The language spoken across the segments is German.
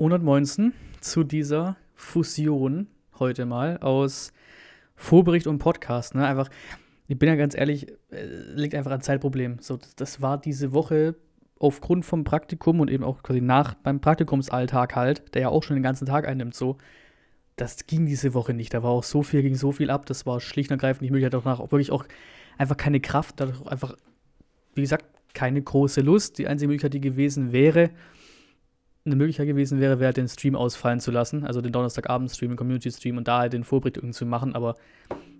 119 zu dieser Fusion heute mal aus Vorbericht und Podcast. Ne? Einfach, ich bin ja ganz ehrlich, äh, liegt einfach an Zeitproblem. So, das, war diese Woche aufgrund vom Praktikum und eben auch quasi nach beim Praktikumsalltag halt, der ja auch schon den ganzen Tag einnimmt, so, das ging diese Woche nicht. Da war auch so viel, ging so viel ab, das war schlicht und ergreifend nicht möglich. Ich hatte danach auch wirklich auch einfach keine Kraft, dadurch einfach, wie gesagt, keine große Lust. Die einzige Möglichkeit, die gewesen wäre, eine Möglichkeit gewesen wäre, wäre halt den Stream ausfallen zu lassen, also den Donnerstagabend-Stream, den Community-Stream und da halt den Vorberichtungen zu machen, aber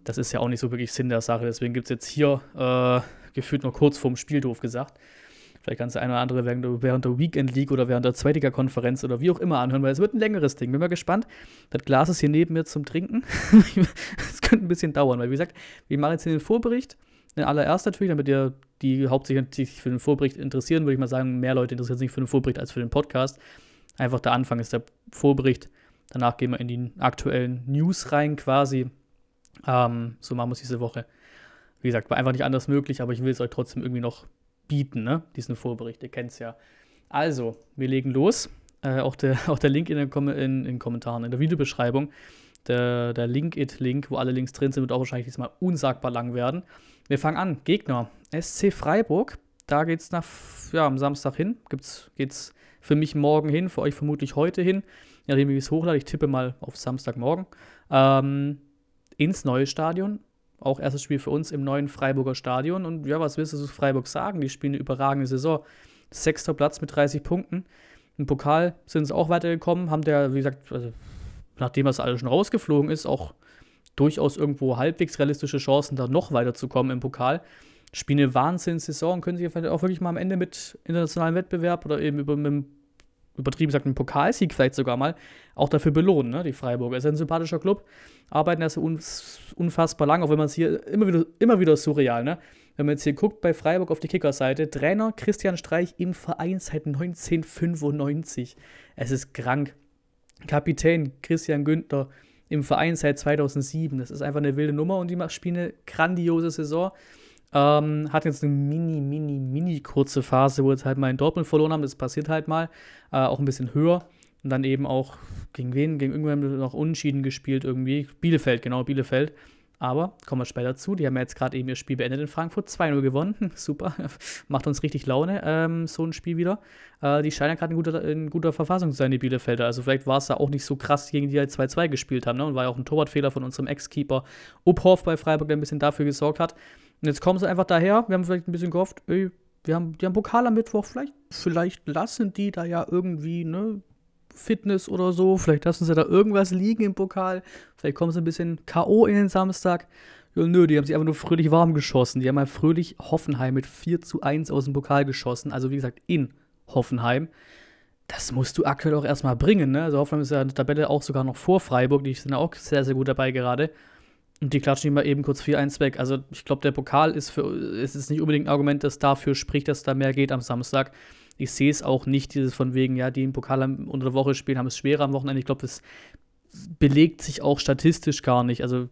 das ist ja auch nicht so wirklich Sinn der Sache. Deswegen gibt es jetzt hier äh, gefühlt nur kurz vorm Spiel doof gesagt. Vielleicht kannst du ein oder andere während der Weekend League oder während der Zweitiger Konferenz oder wie auch immer anhören, weil es wird ein längeres Ding. Bin mal gespannt. Das Glas ist hier neben mir zum Trinken. Es könnte ein bisschen dauern, weil wie gesagt, wir machen jetzt hier den Vorbericht in allererster natürlich, damit ihr die hauptsächlich für den Vorbericht interessieren, würde ich mal sagen, mehr Leute interessieren sich für den Vorbericht als für den Podcast. Einfach der Anfang ist der Vorbericht. Danach gehen wir in die aktuellen News rein quasi. Ähm, so machen wir es diese Woche. Wie gesagt, war einfach nicht anders möglich, aber ich will es euch trotzdem irgendwie noch bieten, ne? diesen Vorbericht. Ihr kennt es ja. Also, wir legen los. Äh, auch, der, auch der Link in den, in, in Kommentaren, in der Videobeschreibung. Der, der it link wo alle Links drin sind, wird auch wahrscheinlich diesmal unsagbar lang werden. Wir fangen an. Gegner. SC Freiburg. Da geht es ja, am Samstag hin. Geht es für mich morgen hin, für euch vermutlich heute hin. Ja, wie ich es hochlade, ich tippe mal auf Samstagmorgen. Ähm, ins neue Stadion. Auch erstes Spiel für uns im neuen Freiburger Stadion. Und ja, was willst du zu Freiburg sagen? Die spielen eine überragende Saison. Sechster Platz mit 30 Punkten. Im Pokal sind sie auch weitergekommen, haben der, wie gesagt, also, nachdem das alles schon rausgeflogen ist, auch durchaus irgendwo halbwegs realistische Chancen, da noch weiterzukommen im Pokal. Spielen eine Wahnsinns-Saison und können sich vielleicht auch wirklich mal am Ende mit internationalem Wettbewerb oder eben über, mit einem übertrieben gesagt, einen Pokalsieg vielleicht sogar mal, auch dafür belohnen, ne? die Freiburger. Ist ein sympathischer Club, arbeiten erst unfassbar lang, auch wenn man es hier immer wieder, immer wieder surreal, ne? Wenn man jetzt hier guckt bei Freiburg auf die Kickerseite, Trainer Christian Streich im Verein seit 1995. Es ist krank. Kapitän Christian Günther, im Verein seit 2007. Das ist einfach eine wilde Nummer und die spielen eine grandiose Saison. Ähm, hatten jetzt eine mini, mini, mini kurze Phase, wo jetzt halt mal in Dortmund verloren haben. Das passiert halt mal. Äh, auch ein bisschen höher. Und dann eben auch gegen wen? Gegen irgendwann noch unentschieden gespielt irgendwie. Bielefeld, genau, Bielefeld. Aber kommen wir später zu. Die haben ja jetzt gerade eben ihr Spiel beendet in Frankfurt. 2-0 gewonnen. Super. Macht uns richtig Laune, ähm, so ein Spiel wieder. Äh, die scheinen ja gerade in guter, in guter Verfassung zu sein, die Bielefelder. Also vielleicht war es da auch nicht so krass, gegen die halt 2-2 gespielt haben. Ne? Und war ja auch ein Torwartfehler von unserem Ex-Keeper Uphoff bei Freiburg, der ein bisschen dafür gesorgt hat. Und jetzt kommen sie einfach daher. Wir haben vielleicht ein bisschen gehofft, ey, wir haben, die haben Pokal am Mittwoch. Vielleicht, vielleicht lassen die da ja irgendwie, ne? Fitness oder so. Vielleicht lassen sie da irgendwas liegen im Pokal. Vielleicht kommen sie ein bisschen K.O. in den Samstag. Ja, nö, die haben sich einfach nur fröhlich warm geschossen. Die haben mal halt fröhlich Hoffenheim mit 4 zu 1 aus dem Pokal geschossen. Also wie gesagt, in Hoffenheim. Das musst du aktuell auch erstmal bringen, ne? Also Hoffenheim ist ja in der Tabelle auch sogar noch vor Freiburg. Die sind ja auch sehr, sehr gut dabei gerade. Und die klatschen immer eben kurz 4-1 weg. Also ich glaube, der Pokal ist für, ist nicht unbedingt ein Argument, das dafür spricht, dass da mehr geht am Samstag. Ich sehe es auch nicht, dieses von wegen, ja, die im Pokal unter der Woche spielen, haben es schwerer am Wochenende. Ich glaube, das belegt sich auch statistisch gar nicht. Also,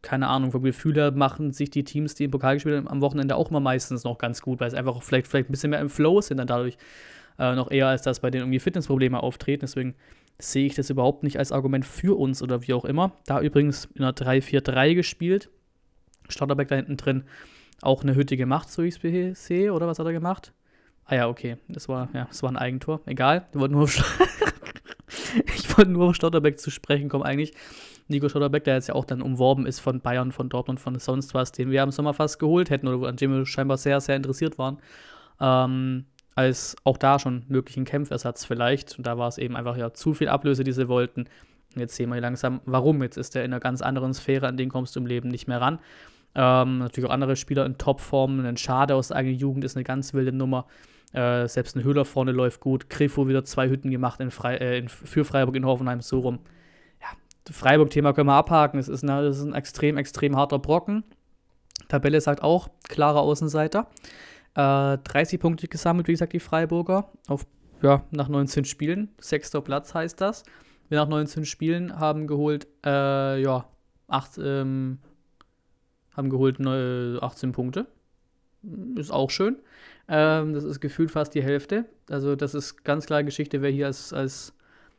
keine Ahnung, vom Gefühl her machen sich die Teams, die im Pokal gespielt haben, am Wochenende auch immer meistens noch ganz gut, weil es einfach vielleicht, vielleicht ein bisschen mehr im Flow sind dann dadurch. Äh, noch eher, als dass bei denen irgendwie Fitnessprobleme auftreten. Deswegen sehe ich das überhaupt nicht als Argument für uns oder wie auch immer. Da übrigens in einer 3-4-3 gespielt. Stotterbeck da hinten drin auch eine Hütte gemacht, so wie ich es sehe, oder was hat er gemacht? Ah ja, okay. Das war, ja, das war ein Eigentor. Egal. Wir wollten nur auf ich wollte nur auf Stotterbeck zu sprechen kommen eigentlich. Nico Stotterbeck, der jetzt ja auch dann umworben ist von Bayern, von Dortmund, von sonst was, den wir im Sommer fast geholt hätten oder an dem wir scheinbar sehr, sehr interessiert waren, ähm, als auch da schon möglichen Kämpfersatz vielleicht. Und da war es eben einfach ja zu viel Ablöse, die sie wollten. Und jetzt sehen wir langsam, warum. Jetzt ist er in einer ganz anderen Sphäre, an den kommst du im Leben nicht mehr ran. Ähm, natürlich auch andere Spieler in Topformen. Ein Schade aus der eigenen Jugend ist eine ganz wilde Nummer. Äh, selbst ein Höhler vorne läuft gut. Krefo wieder zwei Hütten gemacht in Fre äh, in, für Freiburg in Hoffenheim, so rum. Ja, Freiburg-Thema können wir abhaken. Es ist, eine, es ist ein extrem, extrem harter Brocken. Tabelle sagt auch, klarer Außenseiter. Äh, 30 Punkte gesammelt, wie gesagt, die Freiburger. Auf, ja, nach 19 Spielen. Sechster Platz heißt das. Wir nach 19 Spielen haben geholt, äh, ja, acht, ähm, haben geholt 18 Punkte. Ist auch schön. Ähm, das ist gefühlt fast die Hälfte. Also, das ist ganz klar Geschichte, wer hier als, als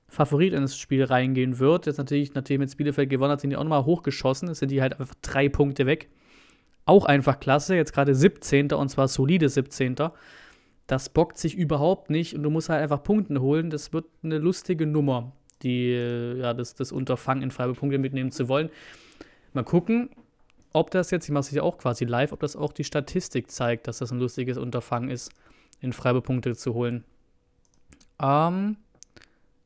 Favorit ins Spiel reingehen wird. Jetzt natürlich, nachdem jetzt Bielefeld gewonnen hat, sind die auch nochmal hochgeschossen. Es sind die halt einfach drei Punkte weg. Auch einfach klasse. Jetzt gerade 17. und zwar solide 17. Das bockt sich überhaupt nicht und du musst halt einfach Punkten holen. Das wird eine lustige Nummer, die, äh, ja, das, das Unterfangen in Freiburg Punkte mitnehmen zu wollen. Mal gucken, ob das jetzt, ich mache es ja auch quasi live, ob das auch die Statistik zeigt, dass das ein lustiges Unterfangen ist, in Freibepunkte zu holen. Ähm,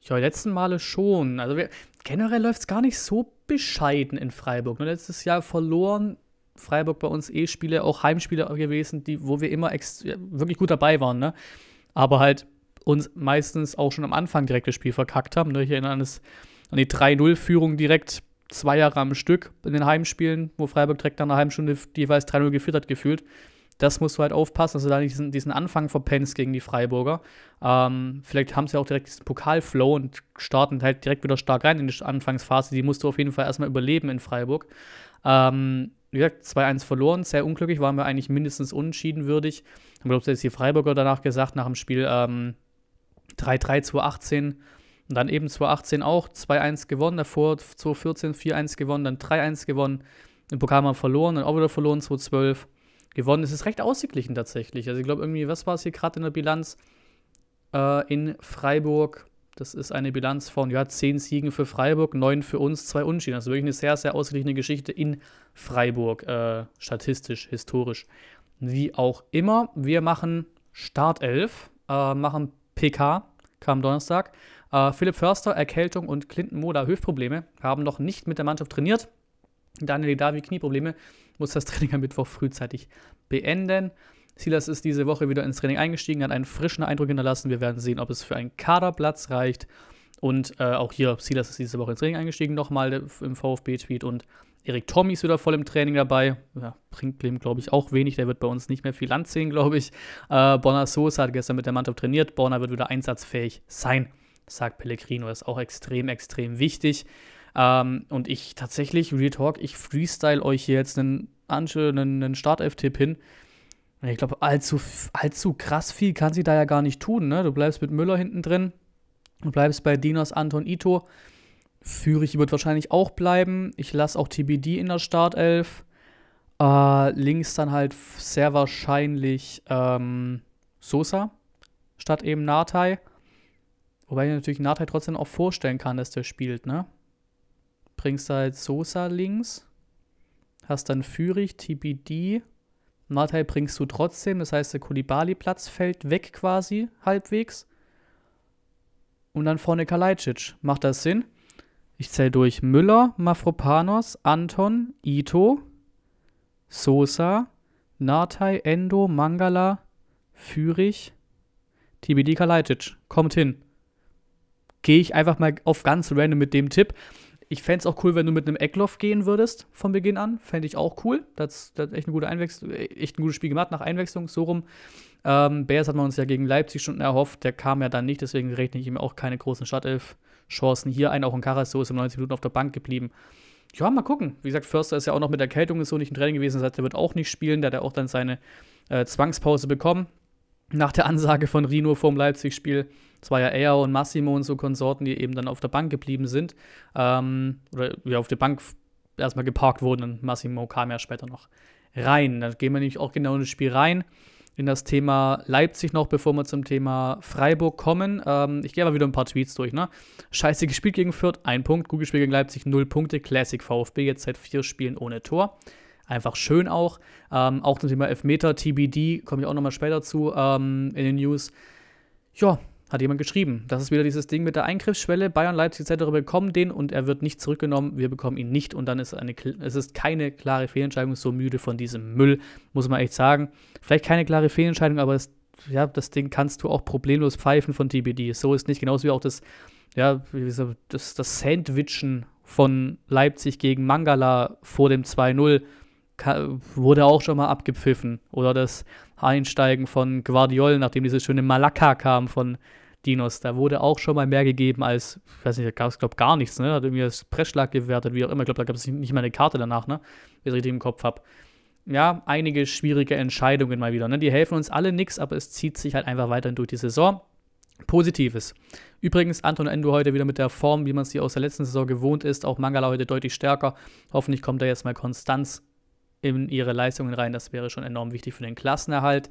ja, letzten Male schon. Also wir, generell läuft es gar nicht so bescheiden in Freiburg. Nur ne, letztes Jahr verloren Freiburg bei uns E-Spiele, auch Heimspiele gewesen, die, wo wir immer wirklich gut dabei waren, ne? Aber halt uns meistens auch schon am Anfang direkt das Spiel verkackt haben. Ne? Ich erinnere an, das, an die 3-0-Führung direkt zwei Jahre am Stück in den Heimspielen, wo Freiburg direkt nach einer halben Stunde jeweils 3-0 geführt hat, gefühlt. Das musst du halt aufpassen, dass du da diesen, diesen Anfang verpennst gegen die Freiburger. Ähm, vielleicht haben sie auch direkt diesen Pokalflow und starten halt direkt wieder stark rein in die Anfangsphase. Die musst du auf jeden Fall erstmal überleben in Freiburg. Ähm, wie gesagt, 2-1 verloren, sehr unglücklich, waren wir eigentlich mindestens unentschieden würdig. Ich glaube, jetzt die Freiburger danach gesagt, nach dem Spiel ähm, 3-3 zu 18 und dann eben 2018 auch 2-1 gewonnen, davor 2014 4-1 gewonnen, dann 3-1 gewonnen, im Pokal mal verloren, dann auch wieder verloren 2012 gewonnen. Es ist recht ausgeglichen tatsächlich. Also ich glaube irgendwie, was war es hier gerade in der Bilanz äh, in Freiburg? Das ist eine Bilanz von ja, 10 Siegen für Freiburg, 9 für uns, 2 Unschieden. Also wirklich eine sehr, sehr ausgeglichene Geschichte in Freiburg, äh, statistisch, historisch. Wie auch immer, wir machen Startelf, äh, machen PK, kam Donnerstag. Äh, Philipp Förster, Erkältung und Clinton Moda, Höfprobleme, haben noch nicht mit der Mannschaft trainiert. Daniel Davi, Knieprobleme, muss das Training am Mittwoch frühzeitig beenden. Silas ist diese Woche wieder ins Training eingestiegen, hat einen frischen Eindruck hinterlassen. Wir werden sehen, ob es für einen Kaderplatz reicht. Und äh, auch hier, Silas ist diese Woche ins Training eingestiegen, nochmal im VfB-Tweet. Und Erik Tommy ist wieder voll im Training dabei. Ja, bringt dem, glaube ich, auch wenig. Der wird bei uns nicht mehr viel anziehen, glaube ich. Äh, Bonner Sosa hat gestern mit der Mannschaft trainiert. Bonner wird wieder einsatzfähig sein sagt Pellegrino, ist auch extrem, extrem wichtig. Ähm, und ich tatsächlich, Real Talk, ich freestyle euch hier jetzt einen, einen, einen Startelf-Tipp hin. Ich glaube, allzu, allzu krass viel kann sie da ja gar nicht tun. Ne? Du bleibst mit Müller hinten drin, du bleibst bei Dinos, Anton, Ito. Führich wird wahrscheinlich auch bleiben. Ich lasse auch TBD in der Startelf. Äh, links dann halt sehr wahrscheinlich ähm, Sosa statt eben Natai. Wobei ich natürlich Nathan trotzdem auch vorstellen kann, dass der spielt, ne? Bringst halt Sosa links, hast dann Führig, TBD. Nathan bringst du trotzdem, das heißt, der Kulibali-Platz fällt weg quasi, halbwegs. Und dann vorne Kalajdzic. Macht das Sinn? Ich zähle durch Müller, Mafropanos, Anton, Ito, Sosa, Natai, Endo, Mangala, Fürich, TBD Kalajdzic. Kommt hin gehe ich einfach mal auf ganz random mit dem Tipp. Ich fände es auch cool, wenn du mit einem Eckloff gehen würdest von Beginn an. Fände ich auch cool. Das, das ist echt, eine gute Einwechslung, echt ein gutes Spiel gemacht nach Einwechslung, so rum. Ähm, Bears hat man uns ja gegen Leipzig schon erhofft. Der kam ja dann nicht, deswegen rechne ich ihm auch keine großen Stadtelf-Chancen hier ein. Auch ein Karasso ist im 90 Minuten auf der Bank geblieben. Ja, mal gucken. Wie gesagt, Förster ist ja auch noch mit Erkältung ist so nicht im Training gewesen. Das heißt, der wird auch nicht spielen. Da hat er auch dann seine äh, Zwangspause bekommen nach der Ansage von Rino vorm Leipzig-Spiel, es war ja Eyer und Massimo und so Konsorten, die eben dann auf der Bank geblieben sind. Ähm, oder ja, auf der Bank erstmal geparkt wurden und Massimo kam ja später noch rein. Dann gehen wir nämlich auch genau in das Spiel rein, in das Thema Leipzig noch, bevor wir zum Thema Freiburg kommen. Ähm, ich gehe aber wieder ein paar Tweets durch, ne? Scheiße gespielt gegen Fürth, ein Punkt. Gut gespielt gegen Leipzig, null Punkte. Classic VfB, jetzt seit vier Spielen ohne Tor einfach schön auch. Ähm, auch zum Thema Elfmeter, TBD, komme ich auch nochmal später zu ähm, in den News. Ja, hat jemand geschrieben. Das ist wieder dieses Ding mit der Eingriffsschwelle. Bayern, Leipzig etc. bekommen den und er wird nicht zurückgenommen. Wir bekommen ihn nicht und dann ist eine, es ist keine klare Fehlentscheidung. So müde von diesem Müll, muss man echt sagen. Vielleicht keine klare Fehlentscheidung, aber das, ja, das Ding kannst du auch problemlos pfeifen von TBD. So ist nicht. Genauso wie auch das, ja, das, das Sandwichen von Leipzig gegen Mangala vor dem 2-0 wurde auch schon mal abgepfiffen. Oder das Einsteigen von Guardiol, nachdem dieses schöne Malakka kam von Dinos, da wurde auch schon mal mehr gegeben als, ich weiß nicht, da gab es, glaube ich, gar nichts, ne? Hat irgendwie das Pressschlag gewertet, wie auch immer. Ich glaube, da gab es nicht mal eine Karte danach, ne? Wenn ich richtig im Kopf habe. Ja, einige schwierige Entscheidungen mal wieder. Ne? Die helfen uns alle nichts, aber es zieht sich halt einfach weiterhin durch die Saison. Positives. Übrigens, Anton Endo heute wieder mit der Form, wie man sie aus der letzten Saison gewohnt ist. Auch Mangala heute deutlich stärker. Hoffentlich kommt da jetzt mal Konstanz in ihre Leistungen rein. Das wäre schon enorm wichtig für den Klassenerhalt.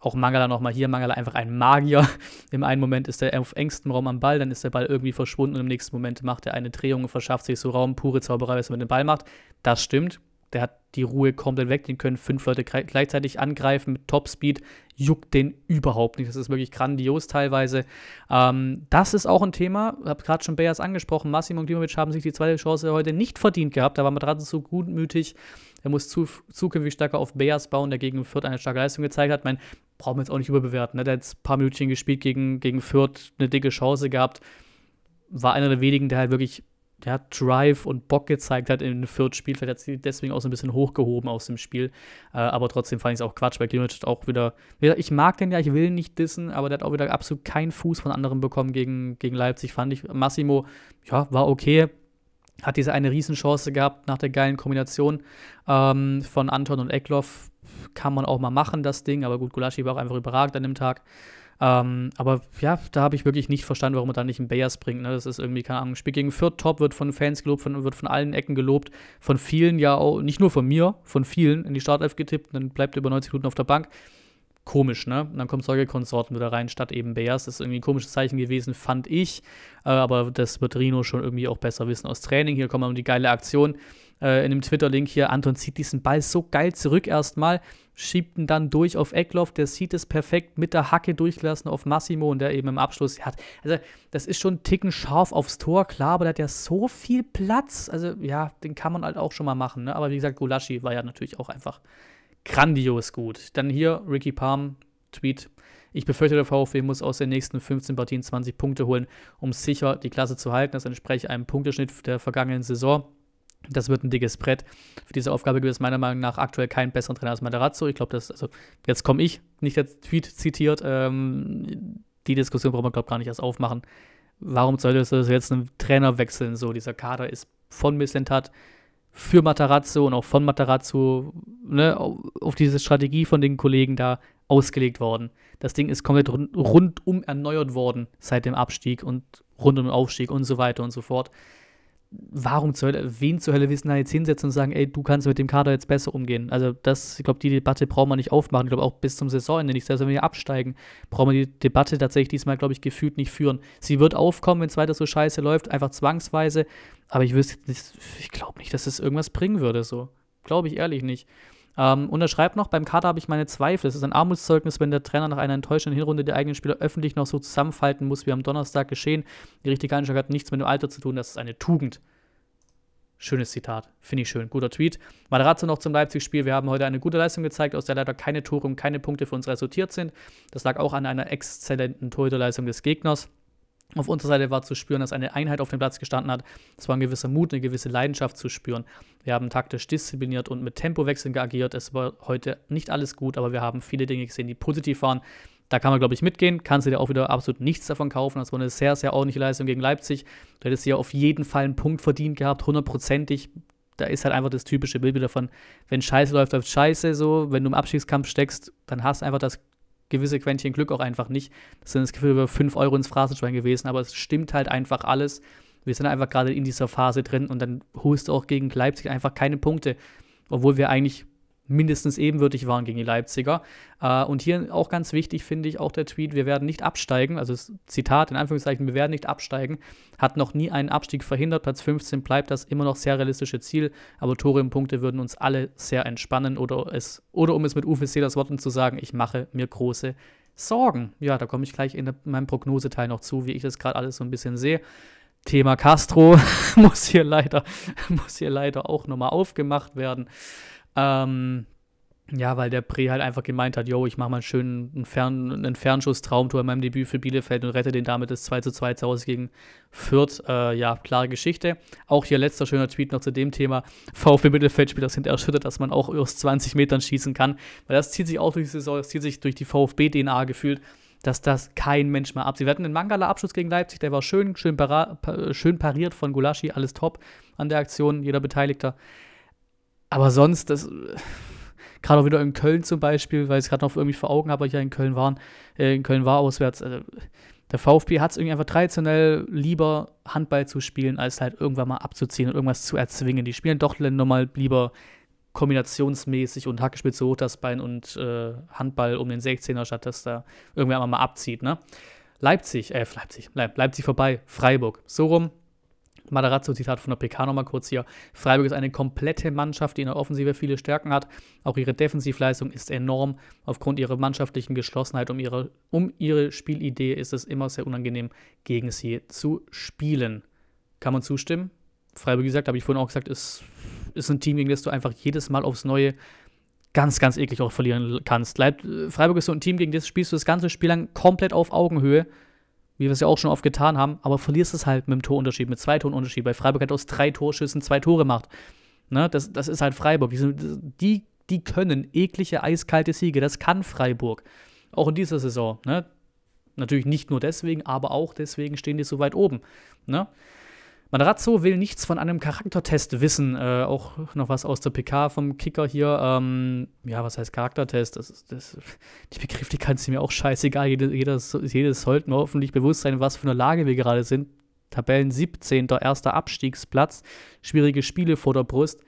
Auch Mangala nochmal hier, Mangala einfach ein Magier. Im einen Moment ist er auf engstem Raum am Ball, dann ist der Ball irgendwie verschwunden und im nächsten Moment macht er eine Drehung und verschafft sich so Raum, pure Zauberei, was er mit dem Ball macht. Das stimmt. Der hat die Ruhe komplett weg, den können fünf Leute gleichzeitig angreifen mit Top Speed. juckt den überhaupt nicht. Das ist wirklich grandios teilweise. Ähm, das ist auch ein Thema, ich habe gerade schon Bayers angesprochen, Massimo und Klimovic haben sich die zweite Chance heute nicht verdient gehabt, da war Matratze so gutmütig er muss zu, zukünftig stärker auf Bears bauen, der gegen Fürth eine starke Leistung gezeigt hat. Mein, brauchen wir jetzt auch nicht überbewerten. Ne? Der hat jetzt ein paar Minütchen gespielt gegen, gegen Fürth, eine dicke Chance gehabt. War einer der wenigen, der halt wirklich der hat Drive und Bock gezeigt hat in Fürth Spiel. Vielleicht hat sie deswegen auch so ein bisschen hochgehoben aus dem Spiel. Äh, aber trotzdem fand ich es auch Quatsch, weil hat auch wieder. Ich mag den ja, ich will ihn nicht dissen, aber der hat auch wieder absolut keinen Fuß von anderen bekommen gegen, gegen Leipzig, fand ich. Massimo, ja, war okay hat diese eine Riesenchance gehabt nach der geilen Kombination ähm, von Anton und Eckloff. Kann man auch mal machen, das Ding, aber gut, Gulaschi war auch einfach überragend an dem Tag. Ähm, aber ja, da habe ich wirklich nicht verstanden, warum man da nicht einen Bayers bringt. Ne? Das ist irgendwie, keine Ahnung, Spiel gegen Fürth top, wird von Fans gelobt, von, wird von allen Ecken gelobt, von vielen ja auch, nicht nur von mir, von vielen in die Startelf getippt, und dann bleibt über 90 Minuten auf der Bank komisch, ne? Und dann kommt Säugekonsorten wieder rein statt eben Bears. Das ist irgendwie ein komisches Zeichen gewesen, fand ich. Äh, aber das wird Rino schon irgendwie auch besser wissen aus Training. Hier kommen wir um die geile Aktion. Äh, in dem Twitter-Link hier, Anton zieht diesen Ball so geil zurück erstmal, schiebt ihn dann durch auf Eckloff, der sieht es perfekt mit der Hacke durchgelassen auf Massimo und der eben im Abschluss hat. Also, das ist schon ein Ticken scharf aufs Tor, klar, aber der hat ja so viel Platz. Also, ja, den kann man halt auch schon mal machen, ne? Aber wie gesagt, Gulaschi war ja natürlich auch einfach grandios gut. Dann hier Ricky Palm, Tweet. Ich befürchte, der VfW muss aus den nächsten 15 Partien 20 Punkte holen, um sicher die Klasse zu halten. Das entspricht einem Punkteschnitt der vergangenen Saison. Das wird ein dickes Brett. Für diese Aufgabe gibt es meiner Meinung nach aktuell keinen besseren Trainer als Materazzo. Ich glaube, das, also jetzt komme ich, nicht der Tweet zitiert. Ähm, die Diskussion braucht man, glaube ich, gar nicht erst aufmachen. Warum sollte es jetzt einen Trainer wechseln? So, dieser Kader ist von Missentat. hat für Matarazzo und auch von Matarazzo ne, auf diese Strategie von den Kollegen da ausgelegt worden. Das Ding ist komplett rundum erneuert worden seit dem Abstieg und rund um den Aufstieg und so weiter und so fort warum zur Hölle, wen zur Hölle willst du da jetzt hinsetzen und sagen, ey, du kannst mit dem Kader jetzt besser umgehen? Also, das, ich glaube, die Debatte braucht man nicht aufmachen. Ich glaube, auch bis zum Saisonende nicht. Selbst wenn wir hier absteigen, brauchen wir die Debatte tatsächlich diesmal, glaube ich, gefühlt nicht führen. Sie wird aufkommen, wenn es weiter so scheiße läuft, einfach zwangsweise. Aber ich wüsste, ich glaube nicht, dass es das irgendwas bringen würde, so. Glaube ich ehrlich nicht. Ähm, und er schreibt noch, beim Kader habe ich meine Zweifel. Es ist ein Armutszeugnis, wenn der Trainer nach einer enttäuschenden Hinrunde die eigenen Spieler öffentlich noch so zusammenfalten muss, wie am Donnerstag geschehen. Die richtige Einstellung hat nichts mit dem Alter zu tun, das ist eine Tugend. Schönes Zitat, finde ich schön. Guter Tweet. Mal Matarazzo noch zum Leipzig-Spiel. Wir haben heute eine gute Leistung gezeigt, aus der leider keine Tore und keine Punkte für uns resultiert sind. Das lag auch an einer exzellenten Torhüterleistung des Gegners auf unserer Seite war zu spüren, dass eine Einheit auf dem Platz gestanden hat. Es war ein gewisser Mut, eine gewisse Leidenschaft zu spüren. Wir haben taktisch diszipliniert und mit Tempowechseln geagiert. Es war heute nicht alles gut, aber wir haben viele Dinge gesehen, die positiv waren. Da kann man, glaube ich, mitgehen. Kannst du dir auch wieder absolut nichts davon kaufen. Das war eine sehr, sehr ordentliche Leistung gegen Leipzig. Du hättest ja auf jeden Fall einen Punkt verdient gehabt, hundertprozentig. Da ist halt einfach das typische Bild wieder von, wenn Scheiße läuft, läuft Scheiße so. Wenn du im Abstiegskampf steckst, dann hast du einfach das gewisse Quäntchen Glück auch einfach nicht. Das sind das Gefühl über 5 Euro ins Phrasenschwein gewesen, aber es stimmt halt einfach alles. Wir sind einfach gerade in dieser Phase drin und dann holst du auch gegen Leipzig einfach keine Punkte, obwohl wir eigentlich mindestens ebenwürdig waren gegen die Leipziger. Äh, und hier auch ganz wichtig finde ich auch der Tweet, wir werden nicht absteigen, also Zitat in Anführungszeichen, wir werden nicht absteigen, hat noch nie einen Abstieg verhindert, Platz 15 bleibt das immer noch sehr realistische Ziel, aber Tore und Punkte würden uns alle sehr entspannen oder es, oder um es mit Uwe Seelers Worten zu sagen, ich mache mir große Sorgen. Ja, da komme ich gleich in meinem Prognoseteil noch zu, wie ich das gerade alles so ein bisschen sehe. Thema Castro muss hier leider, muss hier leider auch nochmal aufgemacht werden. Ähm, ja, weil der Pre halt einfach gemeint hat, yo, ich mache mal einen schönen einen Fern, einen Fernschuss-Traumtor in meinem Debüt für Bielefeld und rette den damit das 2 zu 2 zu Hause gegen Fürth. Äh, ja, klare Geschichte. Auch hier letzter schöner Tweet noch zu dem Thema. VfB Mittelfeldspieler sind erschüttert, dass man auch aus 20 Metern schießen kann. Weil das zieht sich auch durch die Saison, das zieht sich durch die VfB-DNA gefühlt, dass das kein Mensch mehr absieht. Wir hatten den Mangala-Abschluss gegen Leipzig, der war schön, schön, para, schön pariert von Gulaschi, alles top an der Aktion, jeder Beteiligter. Aber sonst, das gerade auch wieder in Köln zum Beispiel, weil ich es gerade noch irgendwie vor Augen habe, weil ich ja in Köln war, äh, in Köln war auswärts. Also, der VfB hat es irgendwie einfach traditionell lieber Handball zu spielen, als halt irgendwann mal abzuziehen und irgendwas zu erzwingen. Die spielen doch nochmal lieber kombinationsmäßig und Hacke so hoch das Bein und äh, Handball um den 16er, statt dass da irgendwer mal abzieht, ne? Leipzig, äh, Leipzig, Leipzig vorbei, Freiburg, so rum, Matarazzo-Zitat von der PK nochmal kurz hier. Freiburg ist eine komplette Mannschaft, die in der Offensive viele Stärken hat. Auch ihre Defensivleistung ist enorm. Aufgrund ihrer mannschaftlichen Geschlossenheit um ihre, um ihre Spielidee ist es immer sehr unangenehm, gegen sie zu spielen. Kann man zustimmen? Freiburg, wie gesagt, habe ich vorhin auch gesagt, ist, ist ein Team, gegen das du einfach jedes Mal aufs Neue ganz, ganz eklig auch verlieren kannst. Freiburg ist so ein Team, gegen das spielst du das ganze Spiel lang komplett auf Augenhöhe wie wir es ja auch schon oft getan haben, aber verlierst es halt mit dem Torunterschied, mit zwei Torunterschied, weil Freiburg halt aus drei Torschüssen zwei Tore macht. Ne? Das, das ist halt Freiburg. Die, die können eklige, eiskalte Siege. Das kann Freiburg. Auch in dieser Saison. Ne? Natürlich nicht nur deswegen, aber auch deswegen stehen die so weit oben. Ne? Madrazo will nichts von einem Charaktertest wissen. Äh, auch noch was aus der PK vom Kicker hier. Ähm, ja, was heißt Charaktertest? Das, ist, das, die kannst du mir auch scheißegal. Jedes, jedes, jedes sollte mir hoffentlich bewusst sein, was für eine Lage wir gerade sind. Tabellen 17. erster Abstiegsplatz. Schwierige Spiele vor der Brust.